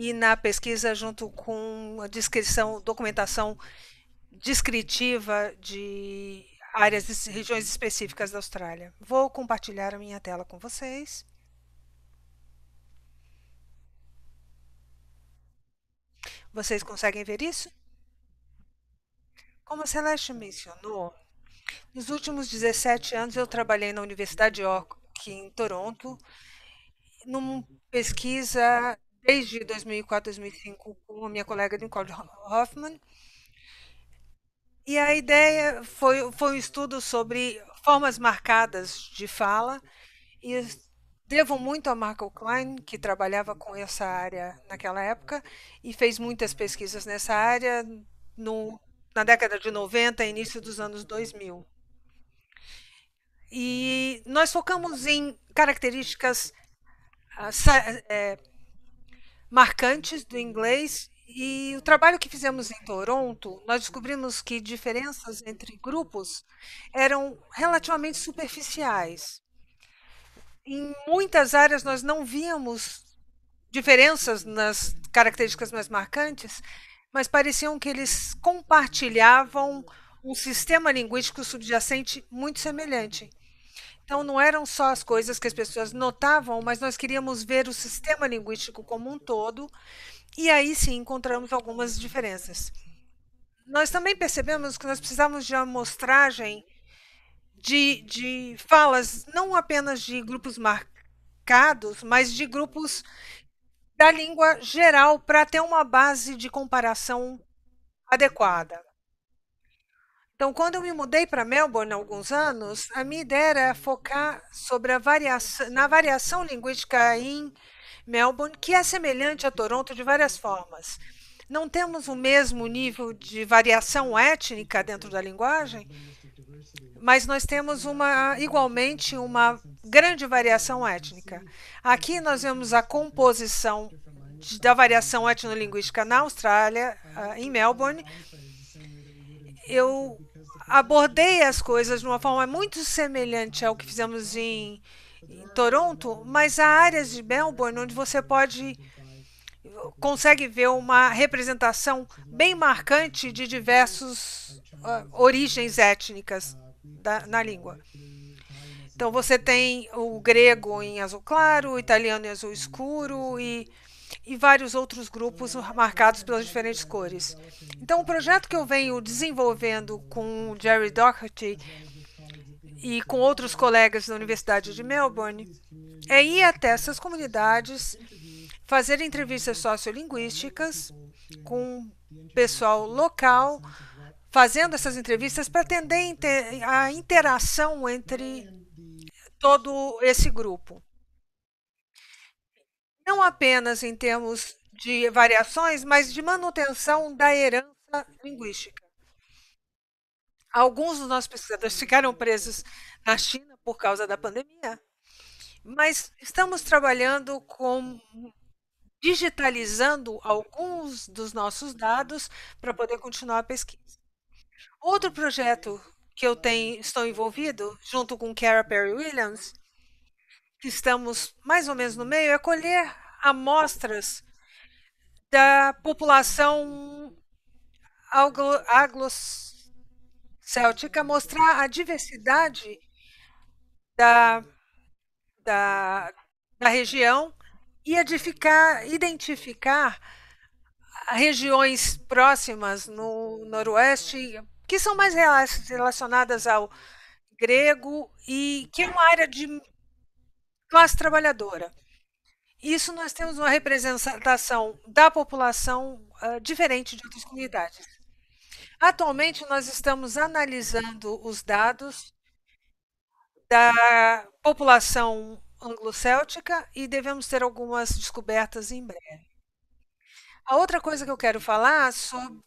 e na pesquisa junto com a descrição, documentação descritiva de áreas e regiões específicas da Austrália. Vou compartilhar a minha tela com vocês. Vocês conseguem ver isso? Como a Celeste mencionou, nos últimos 17 anos eu trabalhei na Universidade de York, em Toronto, numa pesquisa desde 2004, 2005 com a minha colega Nicole Hoffman. E a ideia foi, foi um estudo sobre formas marcadas de fala e devo muito a Marco Klein, que trabalhava com essa área naquela época e fez muitas pesquisas nessa área no, na década de 90 início dos anos 2000. E nós focamos em características ah, eh, marcantes do inglês e o trabalho que fizemos em Toronto, nós descobrimos que diferenças entre grupos eram relativamente superficiais. Em muitas áreas nós não víamos diferenças nas características mais marcantes, mas pareciam que eles compartilhavam um sistema linguístico subjacente muito semelhante. Então, não eram só as coisas que as pessoas notavam, mas nós queríamos ver o sistema linguístico como um todo, e aí sim encontramos algumas diferenças. Nós também percebemos que nós precisávamos de amostragem de, de falas, não apenas de grupos marcados, mas de grupos da língua geral, para ter uma base de comparação adequada. Então, quando eu me mudei para Melbourne há alguns anos, a minha ideia era focar sobre a variação, na variação linguística em Melbourne, que é semelhante a Toronto de várias formas. Não temos o mesmo nível de variação étnica dentro da linguagem, mas nós temos uma igualmente uma grande variação étnica. Aqui nós vemos a composição de, da variação etnolinguística na Austrália, ah, em Melbourne. Eu abordei as coisas de uma forma muito semelhante ao que fizemos em, em Toronto, mas há áreas de Melbourne onde você pode consegue ver uma representação bem marcante de diversas uh, ah, origens étnicas da, na língua. Então você tem o grego em azul claro, o italiano em azul escuro e e vários outros grupos marcados pelas diferentes cores. Então, o projeto que eu venho desenvolvendo com o Jerry Doherty e com outros colegas da Universidade de Melbourne é ir até essas comunidades, fazer entrevistas sociolinguísticas com pessoal local, fazendo essas entrevistas para atender a interação entre todo esse grupo não apenas em termos de variações, mas de manutenção da herança linguística. Alguns dos nossos pesquisadores ficaram presos na China por causa da pandemia, mas estamos trabalhando com digitalizando alguns dos nossos dados para poder continuar a pesquisa. Outro projeto que eu tenho, estou envolvido, junto com Kara Perry Williams, que estamos mais ou menos no meio, é colher amostras da população aglocéltica, mostrar a diversidade da, da, da região e edificar, identificar regiões próximas no Noroeste que são mais relacionadas ao grego e que é uma área de classe trabalhadora. Isso nós temos uma representação da população uh, diferente de outras comunidades. Atualmente, nós estamos analisando os dados da população anglo-céltica e devemos ter algumas descobertas em breve. A outra coisa que eu quero falar sobre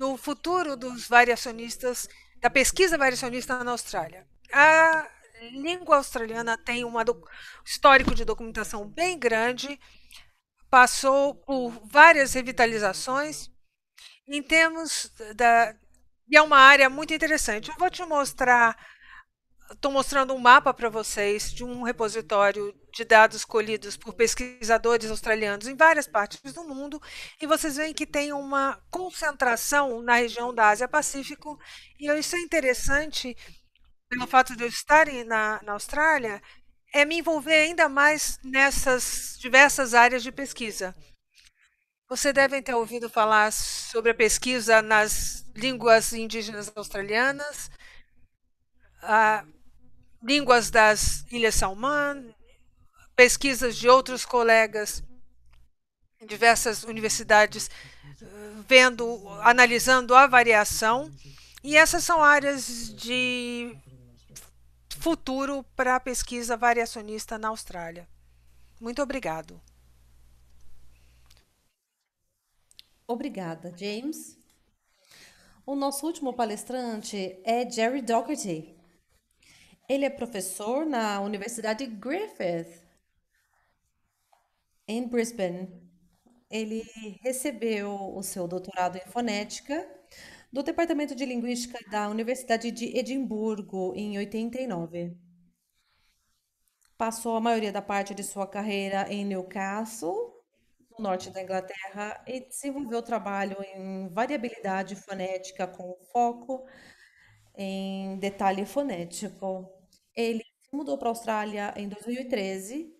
o futuro dos variacionistas, da pesquisa variacionista na Austrália. A língua australiana tem um histórico de documentação bem grande, passou por várias revitalizações. Em termos da. E é uma área muito interessante. Eu vou te mostrar. Estou mostrando um mapa para vocês de um repositório de dados colhidos por pesquisadores australianos em várias partes do mundo, e vocês veem que tem uma concentração na região da Ásia-Pacífico, e isso é interessante pelo fato de eu estar na, na Austrália, é me envolver ainda mais nessas diversas áreas de pesquisa. Você deve ter ouvido falar sobre a pesquisa nas línguas indígenas australianas, línguas das Ilhas Salman, pesquisas de outros colegas em diversas universidades, eh, vendo, analisando a variação. E essas são áreas de futuro para a pesquisa variacionista na Austrália. Muito obrigado. Obrigada, James. O nosso último palestrante é Jerry Doherty. Ele é professor na Universidade Griffith, em Brisbane. Ele recebeu o seu doutorado em fonética do Departamento de Linguística da Universidade de Edimburgo em 89. Passou a maioria da parte de sua carreira em Newcastle, no norte da Inglaterra, e desenvolveu trabalho em variabilidade fonética com foco em detalhe fonético. Ele se mudou para a Austrália em 2013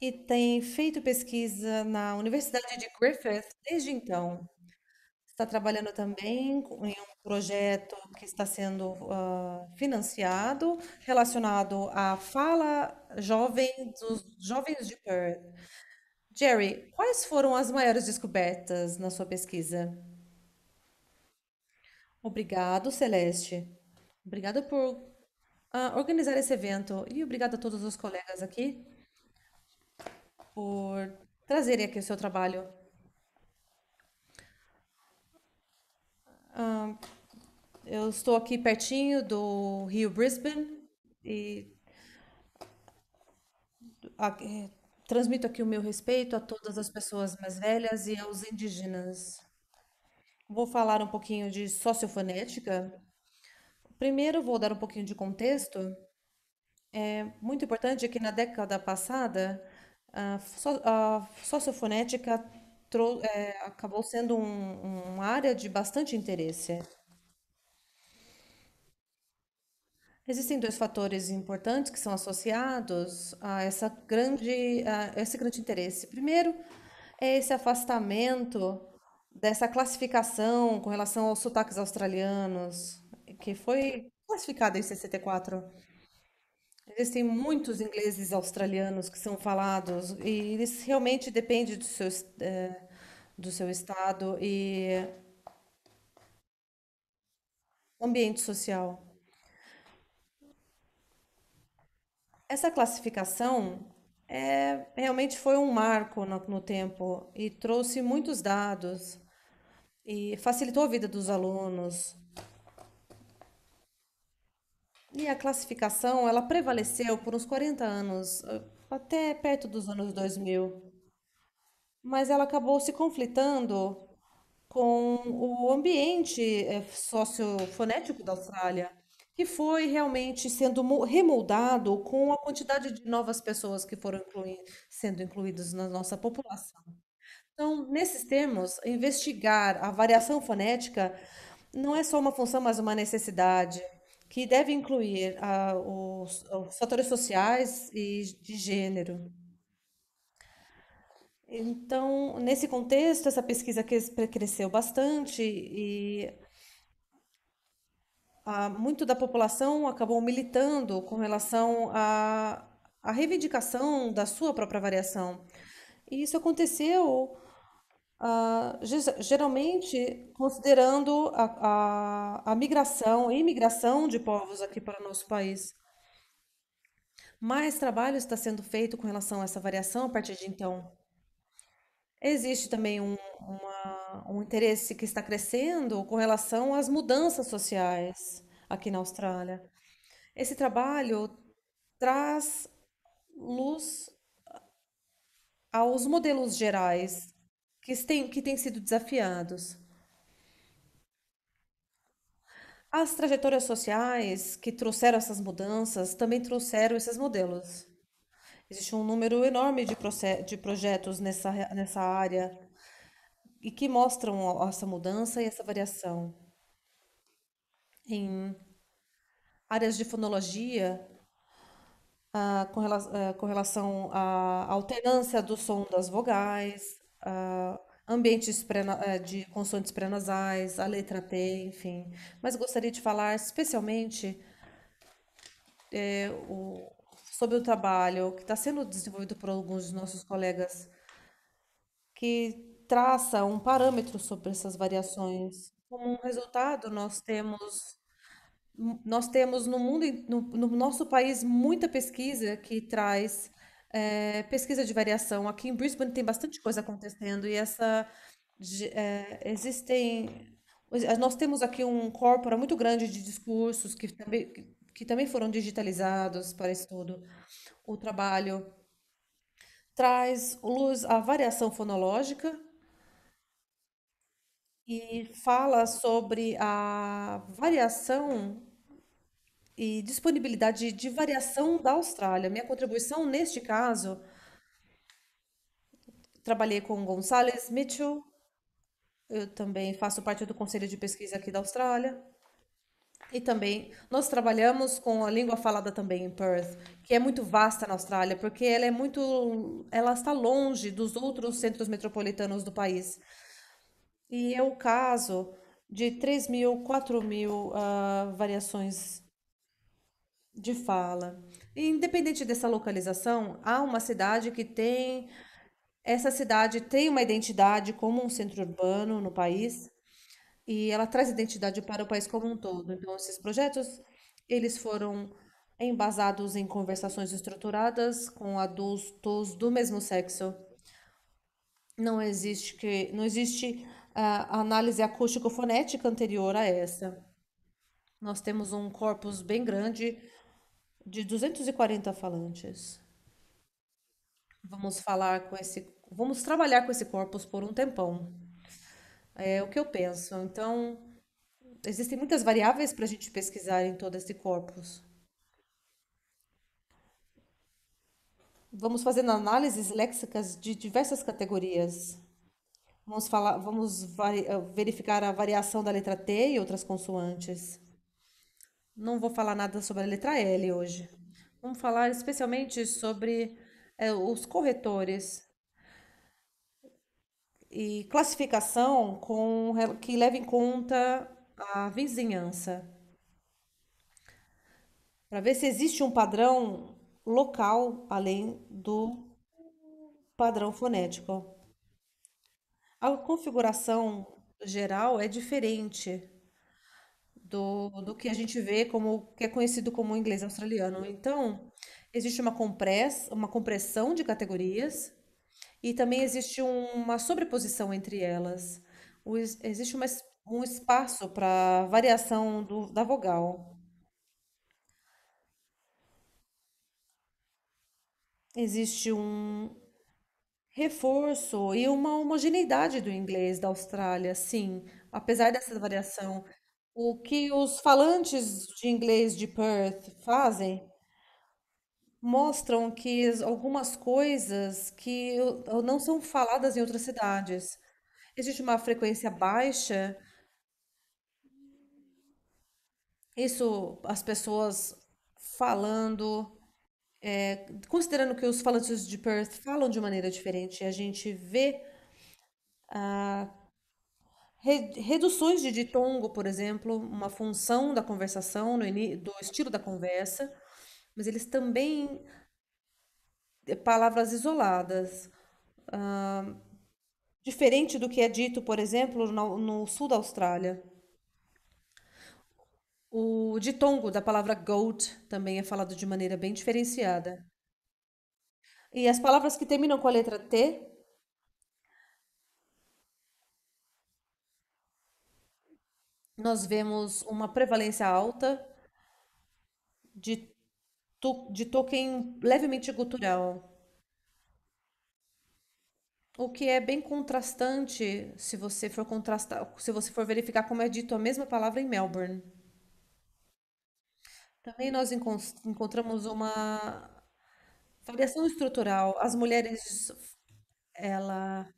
e tem feito pesquisa na Universidade de Griffith desde então está trabalhando também em um projeto que está sendo uh, financiado relacionado à fala jovem dos jovens de Perth. Jerry, quais foram as maiores descobertas na sua pesquisa? Obrigado, Celeste. Obrigada por uh, organizar esse evento e obrigado a todos os colegas aqui por trazerem aqui o seu trabalho. eu estou aqui pertinho do Rio Brisbane e aqui, é, transmito aqui o meu respeito a todas as pessoas mais velhas e aos indígenas. Vou falar um pouquinho de sociofonética. Primeiro, vou dar um pouquinho de contexto. É muito importante que na década passada, a sociofonética é, acabou sendo um, uma área de bastante interesse. Existem dois fatores importantes que são associados a, essa grande, a esse grande interesse. Primeiro, é esse afastamento dessa classificação com relação aos sotaques australianos, que foi classificada em 64. Existem muitos ingleses australianos que são falados e eles realmente depende do seu, é, do seu estado e ambiente social. Essa classificação é, realmente foi um marco no, no tempo e trouxe muitos dados e facilitou a vida dos alunos. E a classificação, ela prevaleceu por uns 40 anos, até perto dos anos 2000. Mas ela acabou se conflitando com o ambiente eh, sociofonético da Austrália, que foi realmente sendo remoldado com a quantidade de novas pessoas que foram sendo incluídas na nossa população. Então, nesses termos, investigar a variação fonética não é só uma função, mas uma necessidade que deve incluir ah, os, os, fatores sociais e de gênero. Então, nesse contexto, essa pesquisa cresceu bastante e ah, muito da população acabou militando com relação à, à reivindicação da sua própria variação. E isso aconteceu ah, geralmente considerando a, a, a migração e imigração de povos aqui para o nosso país. Mais trabalho está sendo feito com relação a essa variação a partir de então. Existe também um, uma, um interesse que está crescendo com relação às mudanças sociais aqui na Austrália. Esse trabalho traz luz aos modelos gerais que têm, que têm sido desafiados. As trajetórias sociais que trouxeram essas mudanças também trouxeram esses modelos. Existe um número enorme de, de projetos nessa, nessa área e que mostram essa mudança e essa variação. Em áreas de fonologia, ah, com, ah, com relação à alternância do som das vogais, uh, ambientes eh, de consoantes prenasais, a letra T, enfim. Mas gostaria de falar especialmente é, o, sobre o trabalho que está sendo desenvolvido por alguns dos nossos colegas, que traça um parâmetro sobre essas variações. Como um resultado, nós temos nós temos no mundo no, no nosso país muita pesquisa que traz é, pesquisa de variação. Aqui em Brisbane tem bastante coisa acontecendo e essa é, existem é, nós temos aqui um corpora muito grande de discursos que também que, que também foram digitalizados para estudo. O trabalho traz luz à variação fonológica e fala sobre a variação e disponibilidade de variação da Austrália. Minha contribuição neste caso, trabalhei com Gonçalves Mitchell, eu também faço parte do conselho de pesquisa aqui da Austrália. E também nós trabalhamos com a língua falada também em Perth, que é muito vasta na Austrália, porque ela é muito ela está longe dos outros centros metropolitanos do país. E é o caso de 3 mil, 4 mil uh, variações de fala. Independente dessa localização, há uma cidade que tem. Essa cidade tem uma identidade como um centro urbano no país e ela traz identidade para o país como um todo. Então, esses projetos eles foram embasados em conversações estruturadas com adultos do mesmo sexo. Não existe que não existe ah, análise acústico-fonética anterior a essa. Nós temos um corpus bem grande de 240 falantes. Vamos falar com esse, vamos trabalhar com esse corpus por um tempão. É o que eu penso. Então, existem muitas variáveis para a gente pesquisar em todo esse corpus. Vamos fazendo análises léxicas de diversas categorias. Vamos falar, vamos eh, verificar a variação da letra T e outras consoantes. Não vou falar nada sobre a letra L hoje. Vamos falar especialmente sobre é, os corretores e classificação com, que leva em conta a vizinhança. Para ver se existe um padrão local além do padrão fonético. A configuração geral é diferente do, do que a gente vê como que é conhecido como inglês australiano. Então, existe uma, compress, uma compressão de categorias e também existe uma sobreposição entre elas. O, existe uma, um espaço para variação do, da vogal. Existe um reforço e uma homogeneidade do inglês da Austrália, sim, apesar dessa variação o que os falantes de inglês de Perth fazem mostram que algumas coisas que não são faladas em outras cidades. Existe uma frequência baixa, isso as pessoas falando, é, considerando que os falantes de Perth falam de maneira diferente, a gente vê a ah, reduções de ditongo, por exemplo, uma função da conversação, do estilo da conversa, mas eles também. Eh, palavras isoladas. Uh, diferente do que é dito, por exemplo, no, no sul da Austrália. O ditongo da palavra goat também é falado de maneira bem diferenciada. E as palavras que terminam com a letra T nós vemos uma prevalência alta de, to de token levemente gutural, o que é bem contrastante se você for contrastar, se você for verificar como é dito a mesma palavra em Melbourne. Também nós encont encontramos uma variação estrutural. As mulheres ela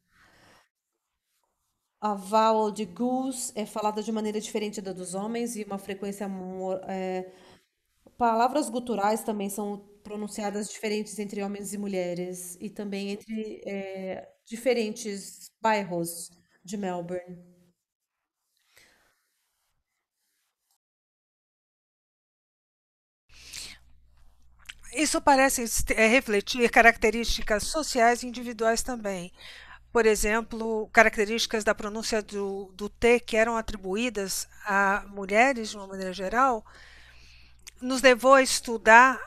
a vowel de goose é falada de maneira diferente da dos homens e uma frequência. É, palavras guturais também são pronunciadas diferentes entre homens e mulheres e também entre é, diferentes bairros de Melbourne. Isso parece é, refletir características sociais e individuais também por exemplo, características da pronúncia do, do T que eram atribuídas a mulheres de uma maneira geral, nos levou a estudar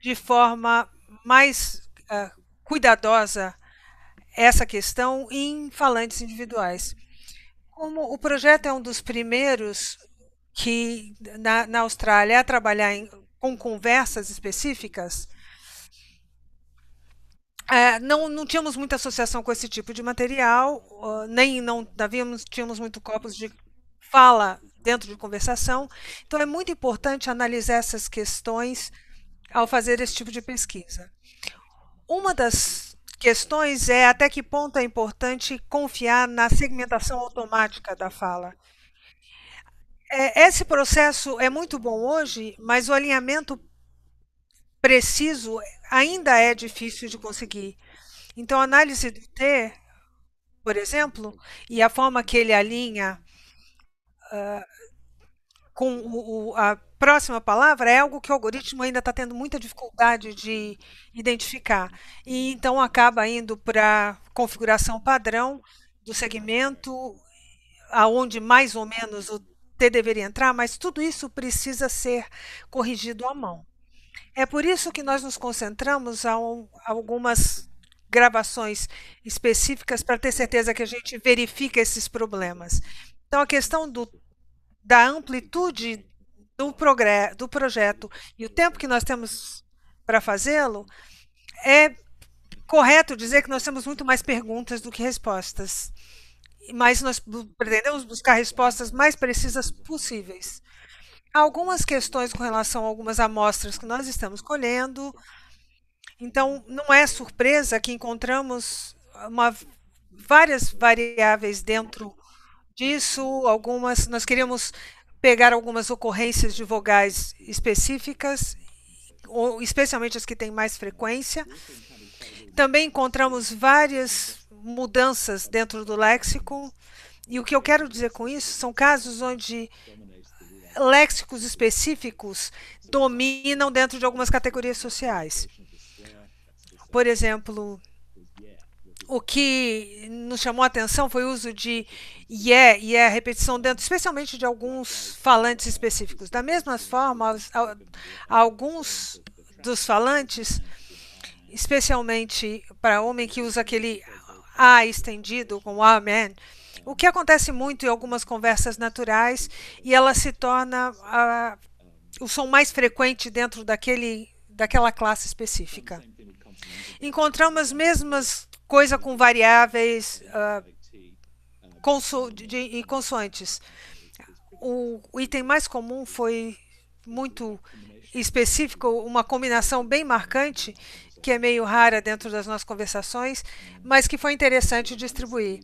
de forma mais uh, cuidadosa essa questão em falantes individuais. Como o projeto é um dos primeiros que na, na Austrália a trabalhar em, com conversas específicas, é, não, não tínhamos muita associação com esse tipo de material, uh, nem não havíamos, tínhamos muito corpos de fala dentro de conversação. Então, é muito importante analisar essas questões ao fazer esse tipo de pesquisa. Uma das questões é até que ponto é importante confiar na segmentação automática da fala. É, esse processo é muito bom hoje, mas o alinhamento preciso ainda é difícil de conseguir. Então, a análise do T, por exemplo, e a forma que ele alinha uh, com o, o, a próxima palavra é algo que o algoritmo ainda está tendo muita dificuldade de identificar. E então acaba indo para a configuração padrão do segmento, aonde mais ou menos o T deveria entrar, mas tudo isso precisa ser corrigido à mão. É por isso que nós nos concentramos a, um, algumas gravações específicas para ter certeza que a gente verifica esses problemas. Então, a questão do, da amplitude do, do projeto e o tempo que nós temos para fazê-lo, é correto dizer que nós temos muito mais perguntas do que respostas. Mas nós pretendemos buscar respostas mais precisas possíveis algumas questões com relação a algumas amostras que nós estamos colhendo. Então, não é surpresa que encontramos uma, várias variáveis dentro disso. Algumas nós queríamos pegar algumas ocorrências de vogais específicas, ou especialmente as que têm mais frequência. Também encontramos várias mudanças dentro do léxico. E o que eu quero dizer com isso são casos onde léxicos específicos dominam dentro de algumas categorias sociais. Por exemplo, o que nos chamou a atenção foi o uso de yeah e yeah, a repetição dentro, especialmente de alguns falantes específicos. Da mesma forma, alguns dos falantes, especialmente para homem que usa aquele a estendido com amen, o que acontece muito em algumas conversas naturais e ela se torna a, o som mais frequente dentro daquele, daquela classe específica. Encontramos as mesmas coisas com variáveis uh, conso, de, de, consoantes. O, o item mais comum foi muito específico, uma combinação bem marcante, que é meio rara dentro das nossas conversações, mas que foi interessante distribuir.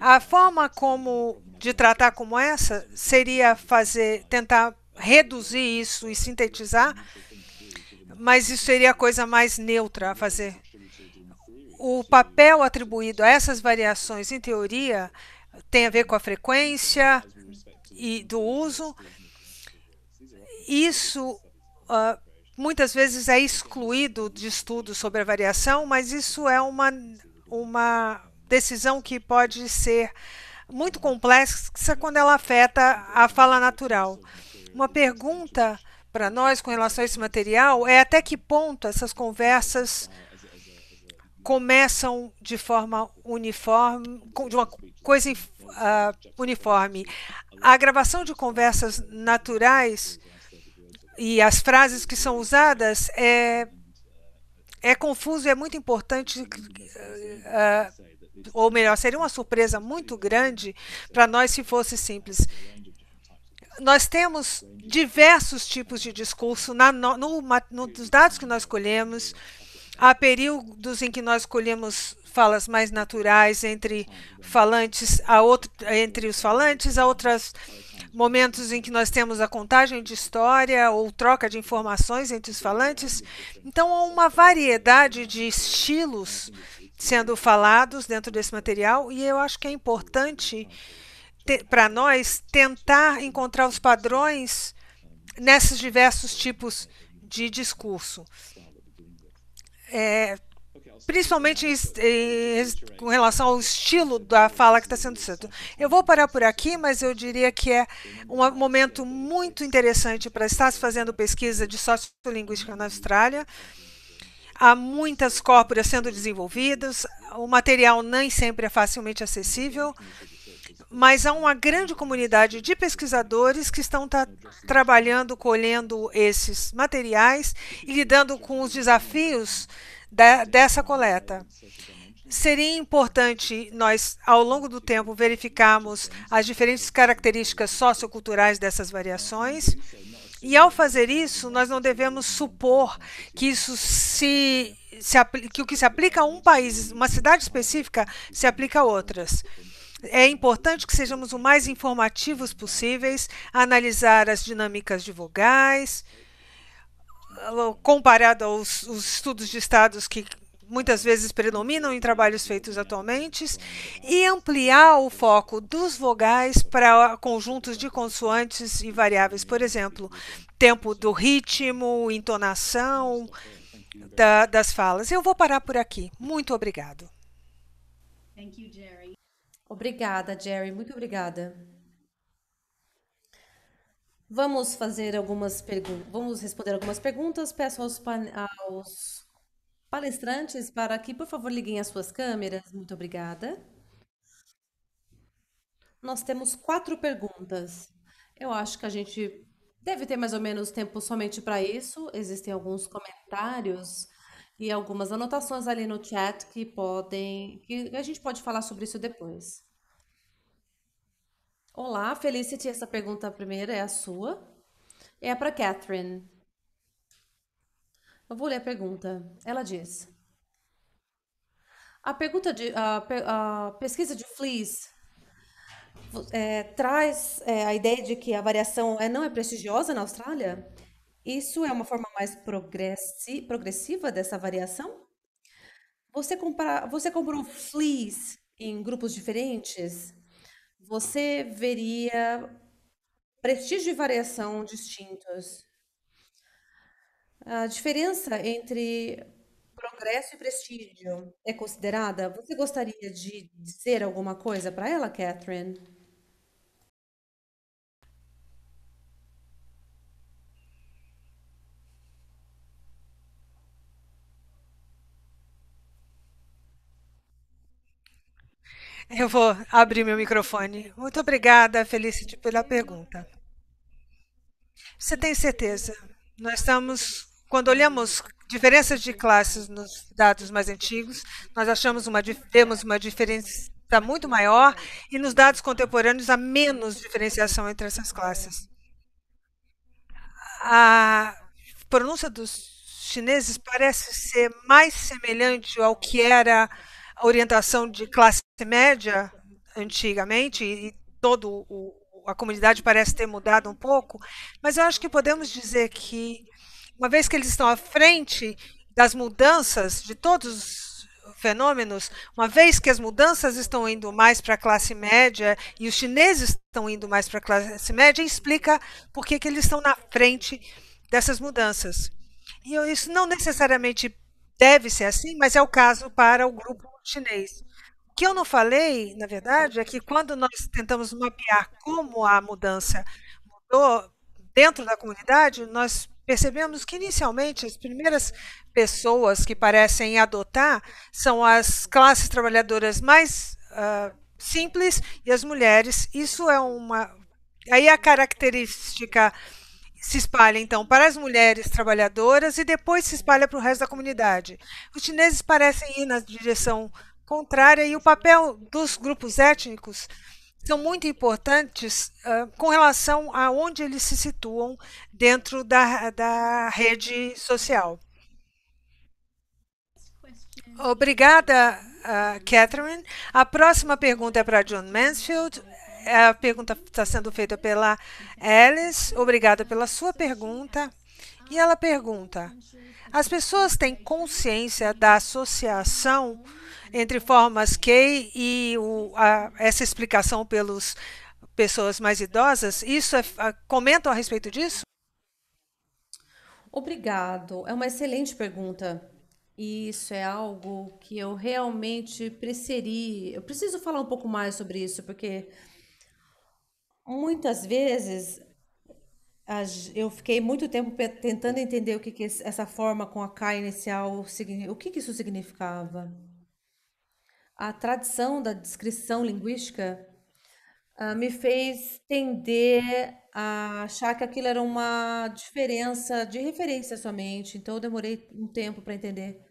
A forma como de tratar como essa seria fazer, tentar reduzir isso e sintetizar, mas isso seria a coisa mais neutra a fazer. O papel atribuído a essas variações, em teoria, tem a ver com a frequência e do uso. Isso uh, muitas vezes é excluído de estudos sobre a variação, mas isso é uma, uma decisão que pode ser muito complexa quando ela afeta a fala natural. Uma pergunta para nós com relação a esse material é até que ponto essas conversas começam de forma uniforme, de uma coisa uh, uniforme. A gravação de conversas naturais e as frases que são usadas é, é confuso e é muito importante, uh, ou melhor, seria uma surpresa muito grande para nós se fosse simples. Nós temos diversos tipos de discurso na, no, no, nos dados que nós colhemos, há períodos em que nós colhemos falas mais naturais entre falantes a outro, entre os falantes, a outros momentos em que nós temos a contagem de história ou troca de informações entre os falantes. Então há uma variedade de estilos sendo falados dentro desse material e eu acho que é importante para nós tentar encontrar os padrões nesses diversos tipos de discurso. É, principalmente em, em, com relação ao estilo da fala que está sendo feita. Eu vou parar por aqui, mas eu diria que é um momento muito interessante para estar se fazendo pesquisa de sociolinguística na Austrália. Há muitas corpóreas sendo desenvolvidas, o material nem sempre é facilmente acessível mas há uma grande comunidade de pesquisadores que estão tá, trabalhando, colhendo esses materiais e lidando com os desafios da, dessa coleta. Seria importante nós, ao longo do tempo, verificarmos as diferentes características socioculturais dessas variações. E ao fazer isso, nós não devemos supor que isso se, se que o que se aplica a um país, uma cidade específica, se aplica a outras. É importante que sejamos o mais informativos possíveis, analisar as dinâmicas de vogais, comparado aos estudos de estados que muitas vezes predominam em trabalhos feitos atualmente, e ampliar o foco dos vogais para conjuntos de consoantes e variáveis, por exemplo, tempo do ritmo, entonação da, das falas. Eu vou parar por aqui. Muito obrigado. Obrigada, Jerry. Muito obrigada. Vamos fazer algumas perguntas, vamos responder algumas perguntas. Peço aos, aos palestrantes para que, por favor, liguem as suas câmeras. Muito obrigada. Nós temos quatro perguntas. Eu acho que a gente deve ter mais ou menos tempo somente para isso. Existem alguns comentários e algumas anotações ali no chat que podem, que a gente pode falar sobre isso depois. Olá, Felicity. Essa pergunta primeira é a sua. É para Catherine. Eu vou ler a pergunta. Ela diz: A pergunta de a, a pesquisa de Fleece é, traz é, a ideia de que a variação é, não é prestigiosa na Austrália? Isso é uma forma mais progressi, progressiva dessa variação? Você, você comprou fleas em grupos diferentes? você veria prestígio e variação distintos. A diferença entre progresso e prestígio é considerada? Você gostaria de dizer alguma coisa para ela, Catherine? [LAUGHS] Eu vou abrir meu microfone. Muito obrigada, Felicity, pela pergunta. Você tem certeza? Nós estamos, quando olhamos diferenças de classes nos dados mais antigos, nós achamos uma temos uma diferença muito maior e nos dados contemporâneos há menos diferenciação entre essas classes. A pronúncia dos chineses parece ser mais semelhante ao que era orientação de classe média antigamente, e toda a comunidade parece ter mudado um pouco, mas eu acho que podemos dizer que, uma vez que eles estão à frente das mudanças de todos os fenômenos, uma vez que as mudanças estão indo mais para a classe média e os chineses estão indo mais para a classe média, explica por que, que eles estão na frente dessas mudanças. E isso não necessariamente deve ser assim, mas é o caso para o grupo chinês. O que eu não falei, na verdade, é que quando nós tentamos mapear como a mudança mudou dentro da comunidade, nós percebemos que inicialmente as primeiras pessoas que parecem adotar são as classes trabalhadoras mais uh, simples e as mulheres. Isso é uma. Aí a característica se espalha então para as mulheres trabalhadoras e depois se espalha para o resto da comunidade. Os chineses parecem ir na direção contrária e o papel dos grupos étnicos são muito importantes uh, com relação a onde eles se situam dentro da, da rede social. Obrigada, uh, Catherine. A próxima pergunta é para John Mansfield. É, a pergunta está sendo feita pela Alice. Obrigada pela sua pergunta. E ela pergunta: as pessoas têm consciência da associação entre formas gay e o, a, essa explicação pelas pessoas mais idosas? Isso é, a, comentam a respeito disso? Obrigado. É uma excelente pergunta. E isso é algo que eu realmente preferi. Eu preciso falar um pouco mais sobre isso, porque muitas vezes eu fiquei muito tempo tentando entender o que, que essa forma com a K inicial, o que, que isso significava. A tradição da descrição linguística uh, me fez tender a achar que aquilo era uma diferença de referência somente, então eu demorei um tempo para entender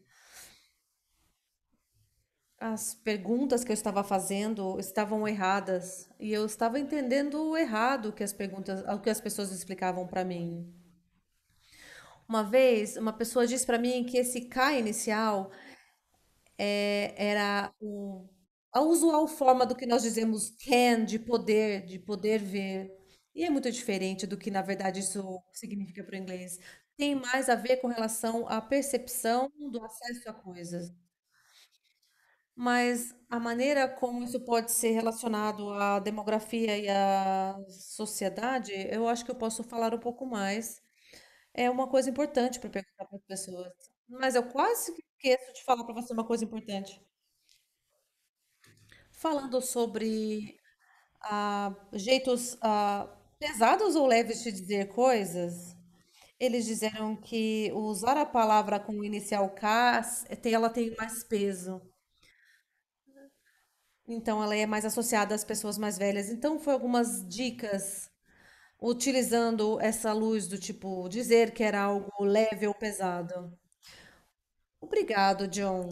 as perguntas que eu estava fazendo estavam erradas e eu estava entendendo errado o que as perguntas, o que as pessoas explicavam para mim. Uma vez, uma pessoa disse para mim que esse K inicial é, era o, a usual forma do que nós dizemos can, de poder, de poder ver. E é muito diferente do que, na verdade, isso significa para o inglês. Tem mais a ver com relação à percepção do acesso a coisas mas a maneira como isso pode ser relacionado à demografia e à sociedade, eu acho que eu posso falar um pouco mais. É uma coisa importante para perguntar para as pessoas. Mas eu quase esqueço de falar para você uma coisa importante. Falando sobre ah, jeitos ah, pesados ou leves de dizer coisas, eles disseram que usar a palavra com o inicial K, tem- ela tem mais peso. Então ela é mais associada às pessoas mais velhas. Então foi algumas dicas utilizando essa luz do tipo dizer que era algo leve ou pesado. Obrigado, John.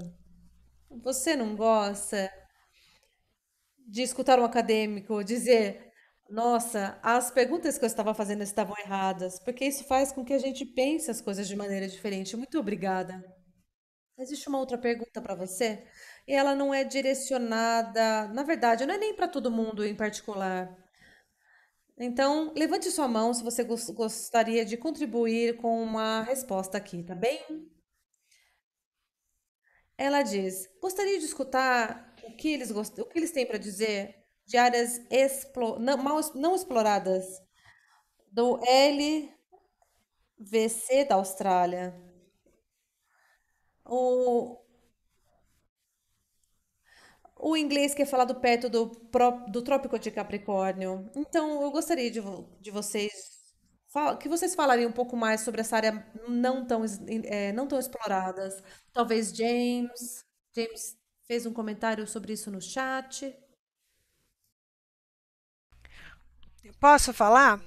Você não gosta de escutar um acadêmico dizer, nossa, as perguntas que eu estava fazendo estavam erradas, porque isso faz com que a gente pense as coisas de maneira diferente. Muito obrigada. Existe uma outra pergunta para você? ela não é direcionada, na verdade, não é nem para todo mundo em particular. Então, levante sua mão se você gostaria de contribuir com uma resposta aqui, tá bem? Ela diz: Gostaria de escutar o que eles, gost... o que eles têm para dizer de áreas explo... não, mal... não exploradas do LVC da Austrália. O o inglês que é falado perto do, do Trópico de Capricórnio. Então, eu gostaria de, de vocês que vocês falariam um pouco mais sobre essa área não tão, é, não tão exploradas. Talvez James. James fez um comentário sobre isso no chat. Posso falar?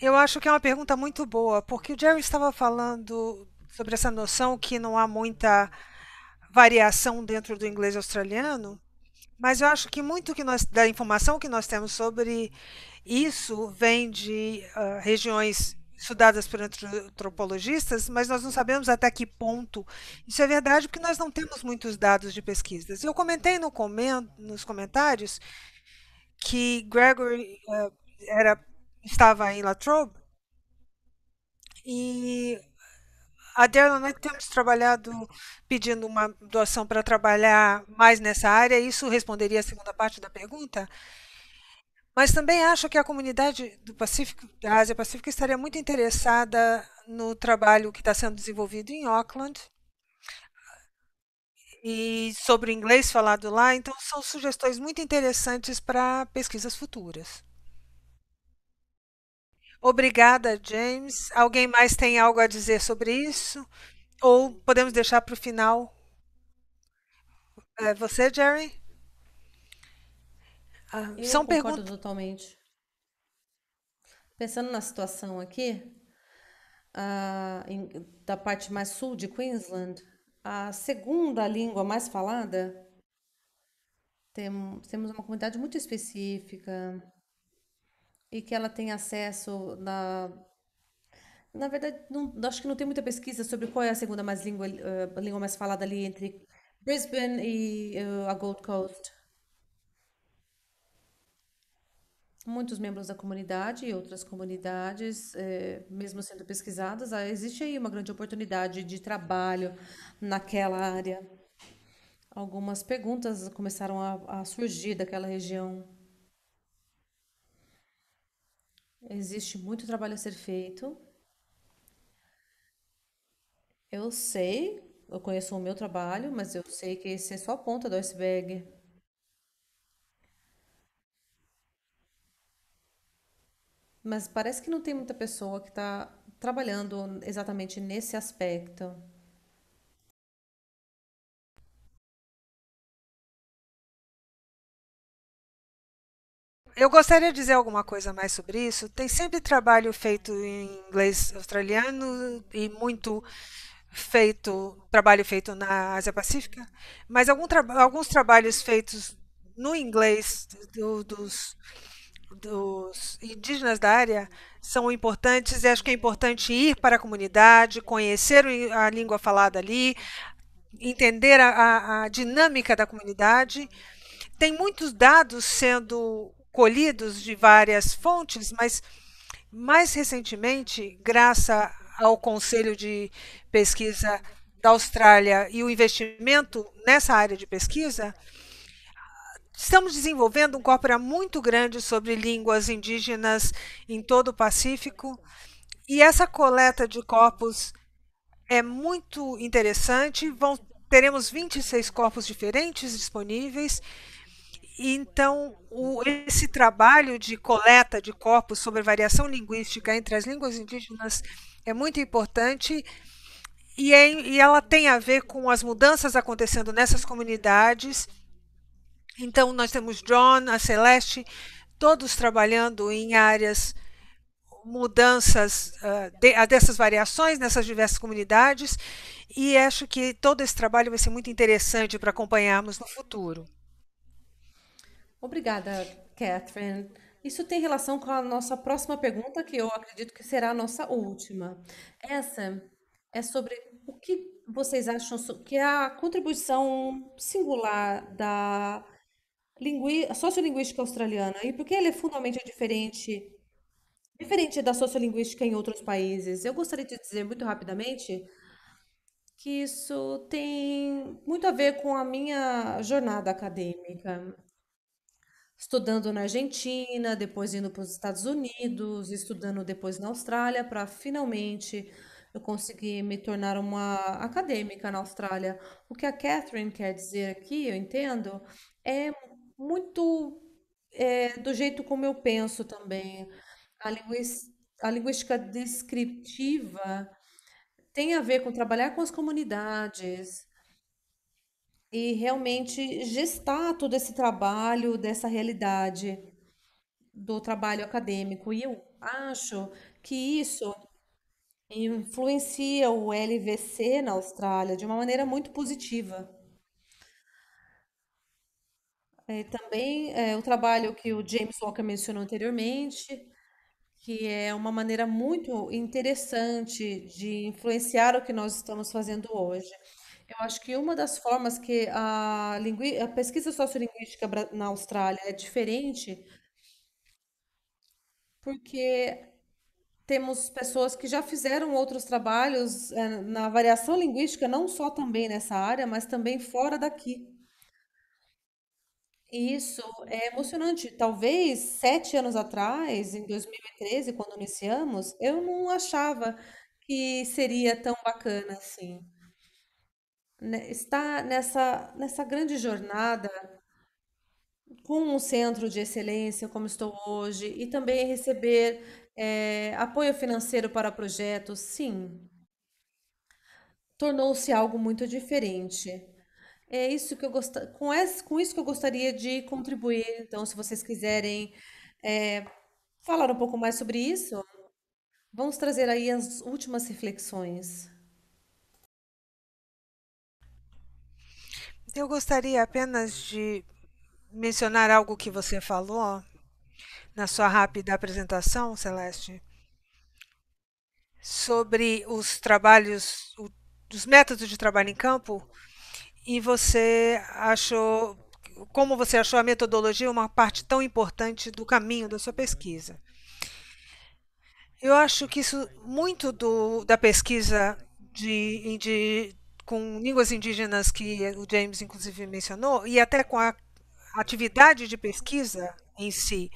Eu acho que é uma pergunta muito boa, porque o Jerry estava falando sobre essa noção que não há muita variação dentro do inglês australiano, mas eu acho que muito que nós, da informação que nós temos sobre isso vem de uh, regiões estudadas por antropologistas, mas nós não sabemos até que ponto isso é verdade, porque nós não temos muitos dados de pesquisas. Eu comentei no coment, nos comentários que Gregory uh, era, estava em Latrobe e a Adela, nós temos trabalhado pedindo uma doação para trabalhar mais nessa área, isso responderia a segunda parte da pergunta? Mas também acho que a comunidade do Pacífico, da Ásia Pacífica, estaria muito interessada no trabalho que está sendo desenvolvido em Auckland e sobre o inglês falado lá. Então, são sugestões muito interessantes para pesquisas futuras. Obrigada, James. Alguém mais tem algo a dizer sobre isso? Ou podemos deixar para o final? É você, Jerry? Ah, Eu são perguntas. totalmente. Pensando na situação aqui, em, da parte mais sul de Queensland, a segunda língua mais falada, tem, temos uma comunidade muito específica e que ela tem acesso na. Na verdade, não, acho que não tem muita pesquisa sobre qual é a segunda mais língua, uh, língua mais falada ali entre Brisbane e uh, a Gold Coast. Muitos membros da comunidade e outras comunidades, eh, mesmo sendo pesquisadas, ah, existe aí uma grande oportunidade de trabalho naquela área. Algumas perguntas começaram a, a surgir daquela região. Existe muito trabalho a ser feito. Eu sei, eu conheço o meu trabalho, mas eu sei que esse é só a ponta do iceberg. Mas parece que não tem muita pessoa que está trabalhando exatamente nesse aspecto. Eu gostaria de dizer alguma coisa mais sobre isso. Tem sempre trabalho feito em inglês australiano e muito feito trabalho feito na Ásia Pacífica, mas algum tra alguns trabalhos feitos no inglês do, dos, dos indígenas da área são importantes e acho que é importante ir para a comunidade, conhecer a língua falada ali, entender a, a dinâmica da comunidade. Tem muitos dados sendo colhidos de várias fontes, mas mais recentemente, graças ao Conselho de Pesquisa da Austrália e o investimento nessa área de pesquisa, estamos desenvolvendo um corpora muito grande sobre línguas indígenas em todo o Pacífico. E essa coleta de corpos é muito interessante. Vão, teremos 26 corpos diferentes disponíveis então, o, esse trabalho de coleta de corpos sobre variação linguística entre as línguas indígenas é muito importante e, é, e ela tem a ver com as mudanças acontecendo nessas comunidades. Então, nós temos John, a Celeste, todos trabalhando em áreas mudanças uh, de, ah, dessas variações nessas diversas comunidades e acho que todo esse trabalho vai ser muito interessante para acompanharmos no futuro. Obrigada, Catherine. Isso tem relação com a nossa próxima pergunta, que eu acredito que será a nossa última. Essa é sobre o que vocês acham que é a contribuição singular da sociolinguística australiana e por que ela é fundamentalmente diferente diferente da sociolinguística em outros países. Eu gostaria de dizer muito rapidamente que isso tem muito a ver com a minha jornada acadêmica estudando na Argentina, depois indo para os Estados Unidos, uhum. estudando depois na Austrália, para finalmente eu conseguir me tornar uma acadêmica na Austrália. O que a Catherine quer dizer aqui, eu entendo, é muito é, do jeito como eu penso também. A, a linguística descriptiva tem a ver com trabalhar com as comunidades, e realmente gestar todo esse trabalho dessa realidade do trabalho acadêmico. E eu acho que isso influencia o LVC na Austrália de uma maneira muito positiva. É, também é, o trabalho que o James Walker mencionou anteriormente, que é uma maneira muito interessante de influenciar o que nós estamos fazendo hoje. Eu acho que uma das formas que a, lingui... a pesquisa sociolinguística na Austrália é diferente, porque temos pessoas que já fizeram outros trabalhos eh, na variação linguística, não só também nessa área, mas também fora daqui. E Isso é emocionante. Talvez sete anos atrás, em 2013, quando iniciamos, eu não achava que seria tão bacana assim. Né, está nessa, nessa grande jornada com um centro de excelência como estou hoje e também receber é, apoio financeiro para projetos, sim, tornou-se algo muito diferente. É isso que eu gost... com, esse, com isso que eu gostaria de contribuir. Então, se vocês quiserem é, falar um pouco mais sobre isso, vamos trazer aí as últimas reflexões. Eu gostaria apenas de mencionar algo que você falou na sua rápida apresentação, Celeste, sobre os trabalhos, os métodos de trabalho em campo, e você achou como você achou a metodologia uma parte tão importante do caminho da sua pesquisa. Eu acho que isso muito do, da pesquisa de, de com línguas indígenas que o James inclusive mencionou e até com a atividade de pesquisa em si.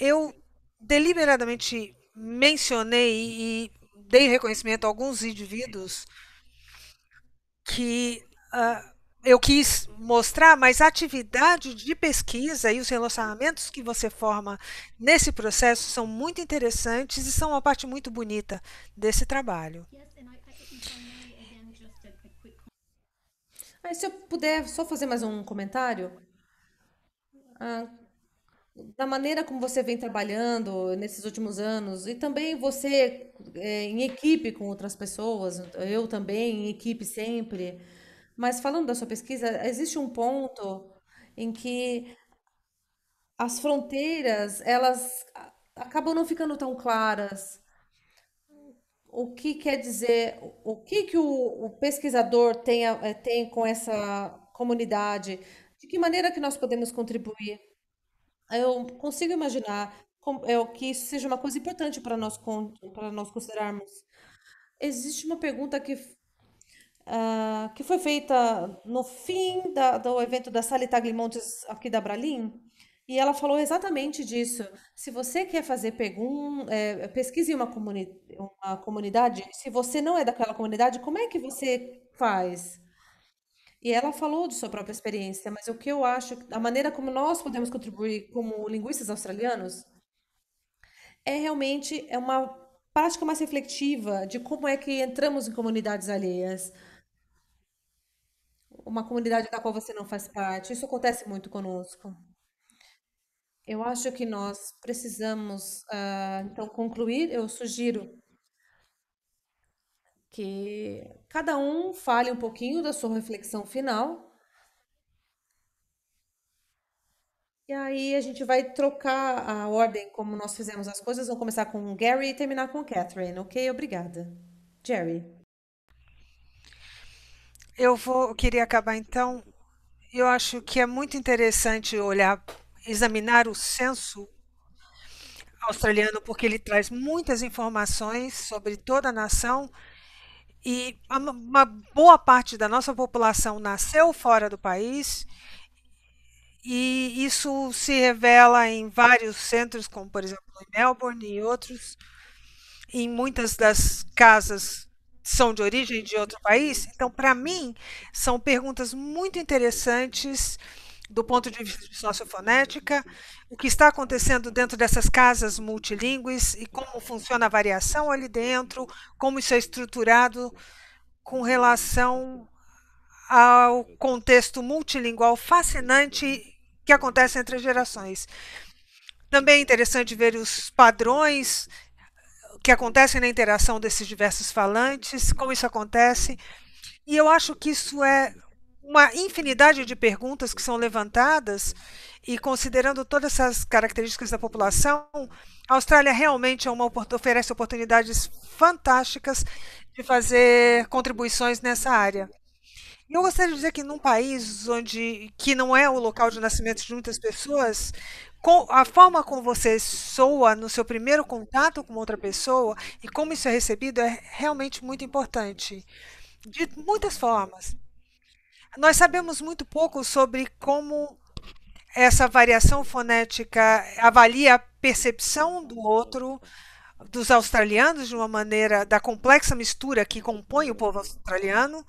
Eu deliberadamente mencionei e dei reconhecimento a alguns indivíduos que uh, eu quis mostrar, mas a atividade de pesquisa e os relacionamentos que você forma nesse processo são muito interessantes e são uma parte muito bonita desse trabalho. Sim. Aí, se eu puder só fazer mais um comentário, ah, da maneira como você vem trabalhando nesses últimos anos, e também você é, em equipe com outras pessoas, eu também em equipe sempre, mas falando da sua pesquisa, existe um ponto em que as fronteiras, elas acabam não ficando tão claras o que quer dizer, o que, que o, o pesquisador tem, eh, tem com essa comunidade, de que maneira que nós podemos contribuir. Eu consigo imaginar eu, é, que isso seja uma coisa importante para nós, para nós considerarmos. Existe uma pergunta que, uh, que foi feita no fim da, do evento da Salitag Limontes aqui da Bralim, e ela falou exatamente disso. Se você quer fazer pergun é, pesquise uma, comuni uma comunidade, se você não é daquela comunidade, como é que você faz? E ela falou de sua própria experiência, mas o que eu acho, a maneira como nós podemos contribuir como linguistas australianos, é realmente é uma prática mais reflexiva de como é que entramos em comunidades alheias uma comunidade da qual você não faz parte. Isso acontece muito conosco. Eu acho que nós precisamos, uh, então, concluir. Eu sugiro que cada um fale um pouquinho da sua reflexão final. E aí a gente vai trocar a ordem como nós fizemos as coisas. Vamos começar com o Gary e terminar com Catherine, ok? Obrigada. Jerry. Eu vou, queria acabar então. Eu acho que é muito interessante olhar examinar o censo australiano, porque ele traz muitas informações sobre toda a nação. E uma boa parte da nossa população nasceu fora do país, e isso se revela em vários centros, como por exemplo em Melbourne e outros. Em muitas das casas são de origem de outro país. Então, para mim, são perguntas muito interessantes do ponto de vista de sociofonética, o que está acontecendo dentro dessas casas multilingües e como funciona a variação ali dentro, como isso é estruturado com relação ao contexto multilingual fascinante que acontece entre gerações. Também é interessante ver os padrões que acontecem na interação desses diversos falantes, como isso acontece. E eu acho que isso é uma infinidade de perguntas que são levantadas e considerando todas essas características da população, a Austrália realmente é uma, oferece oportunidades fantásticas de fazer contribuições nessa área. Eu gostaria de dizer que num país onde que não é o local de nascimento de muitas pessoas, a forma como você soa no seu primeiro contato com outra pessoa e como isso é recebido é realmente muito importante. De muitas formas. Nós sabemos muito pouco sobre como essa variação fonética avalia a percepção do outro, dos australianos, de uma maneira da complexa mistura que compõe o povo australiano.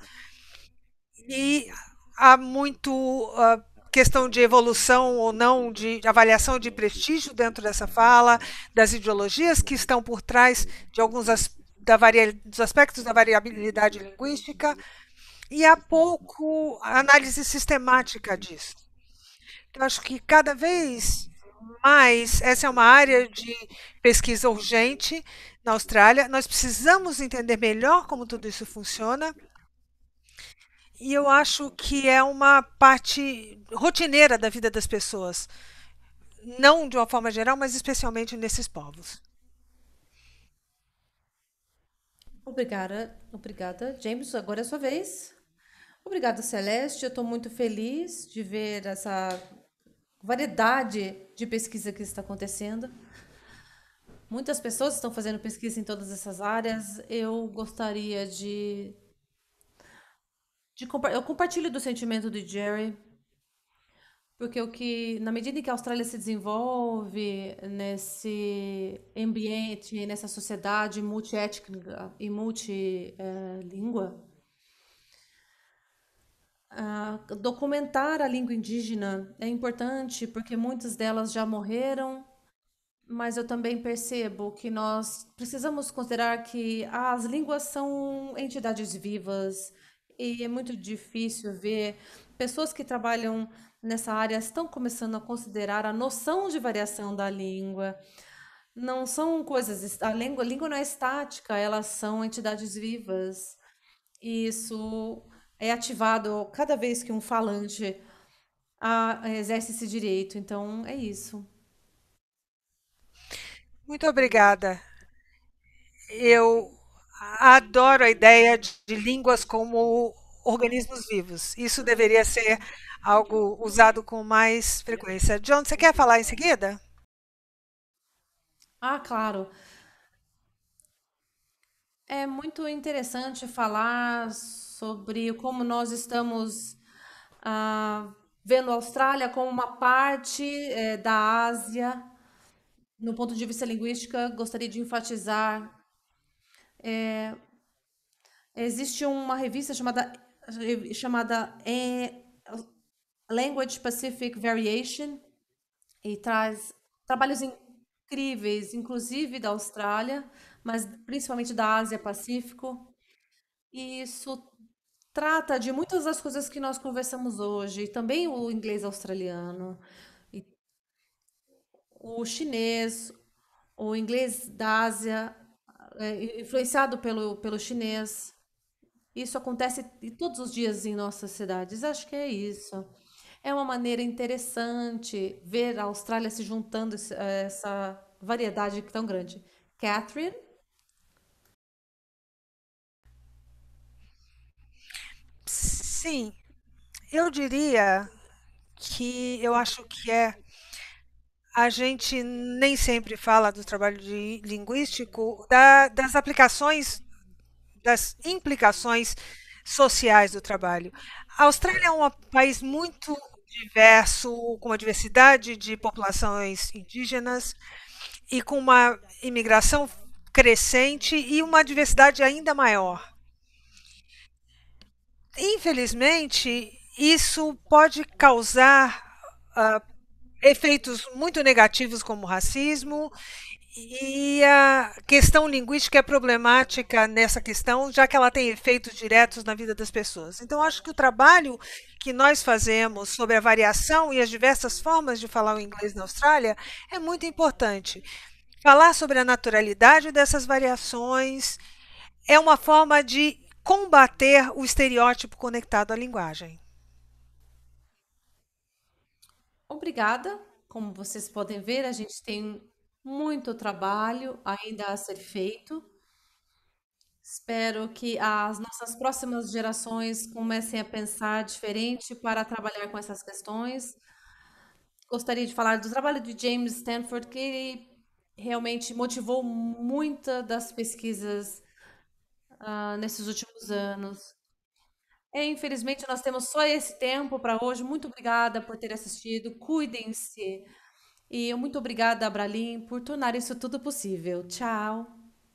E há muito uh, questão de evolução ou não, de avaliação de prestígio dentro dessa fala, das ideologias que estão por trás de alguns as, da varia, dos aspectos da variabilidade linguística e há pouco análise sistemática disso. Então, acho que cada vez mais essa é uma área de pesquisa urgente na Austrália. Nós precisamos entender melhor como tudo isso funciona. E eu acho que é uma parte rotineira da vida das pessoas. Não de uma forma geral, mas especialmente nesses povos. Obrigada, obrigada. James, agora é a sua vez. Obrigada, Celeste. Eu estou muito feliz de ver essa variedade de pesquisa que está acontecendo. Muitas pessoas estão fazendo pesquisa em todas essas áreas. Eu gostaria de. de compa eu compartilho do sentimento do Jerry, porque o que, na medida em que a Austrália se desenvolve nesse ambiente, nessa sociedade multiétnica e multilíngua, eh, documentar a língua indígena é importante porque muitas delas já morreram, mas eu também percebo que nós precisamos considerar que as línguas são entidades vivas e é muito difícil ver pessoas que trabalham nessa área estão começando a considerar a noção de variação da língua. Não são coisas. A língua, a língua não é estática, elas são entidades vivas. E isso é ativado cada vez que um falante a, ah, exerce esse direito. Então, é isso. Muito obrigada. Eu adoro a ideia de línguas como organismos vivos. Isso deveria ser algo usado com mais frequência. John, você quer falar em seguida? Ah, claro. É muito interessante falar sobre como nós estamos ah, vendo a Austrália como uma parte eh, da Ásia. No ponto de vista linguística, gostaria de enfatizar. Eh, existe uma revista chamada, chamada eh, Language Pacific Variation e traz trabalhos incríveis, inclusive da Austrália, mas principalmente da Ásia Pacífico. E isso trata de muitas das coisas que nós conversamos hoje, também o inglês australiano, o chinês, o inglês da Ásia, é, influenciado pelo, pelo chinês. Isso acontece todos os dias em nossas cidades. Acho que é isso. É uma maneira interessante ver a Austrália se juntando é, essa variedade tão grande. Catherine? Sim, eu diria que eu acho que é a gente nem sempre fala do trabalho de linguístico, da- das aplicações, das implicações sociais do trabalho. A Austrália é um país muito diverso, com uma diversidade de populações indígenas e com uma imigração crescente e uma diversidade ainda maior. Infelizmente, isso pode causar uh, efeitos muito negativos, como racismo, e a questão linguística é problemática nessa questão, já que ela tem efeitos diretos na vida das pessoas. Então, acho que o trabalho que nós fazemos sobre a variação e as diversas formas de falar o inglês na Austrália é muito importante. Falar sobre a naturalidade dessas variações é uma forma de combater o estereótipo conectado à linguagem. Obrigada. Como vocês podem ver, a gente tem muito trabalho ainda a ser feito. Espero que as nossas próximas gerações comecem a pensar diferente para trabalhar com essas questões. Gostaria de falar do trabalho de James Stanford, que ele realmente motivou muitas das pesquisas ah, nesses últimos uhum. anos. É, infelizmente, nós temos só esse tempo para hoje. Muito obrigada por ter assistido. Cuidem-se. E muito obrigada, Abralim, por tornar isso tudo possível. Tchau.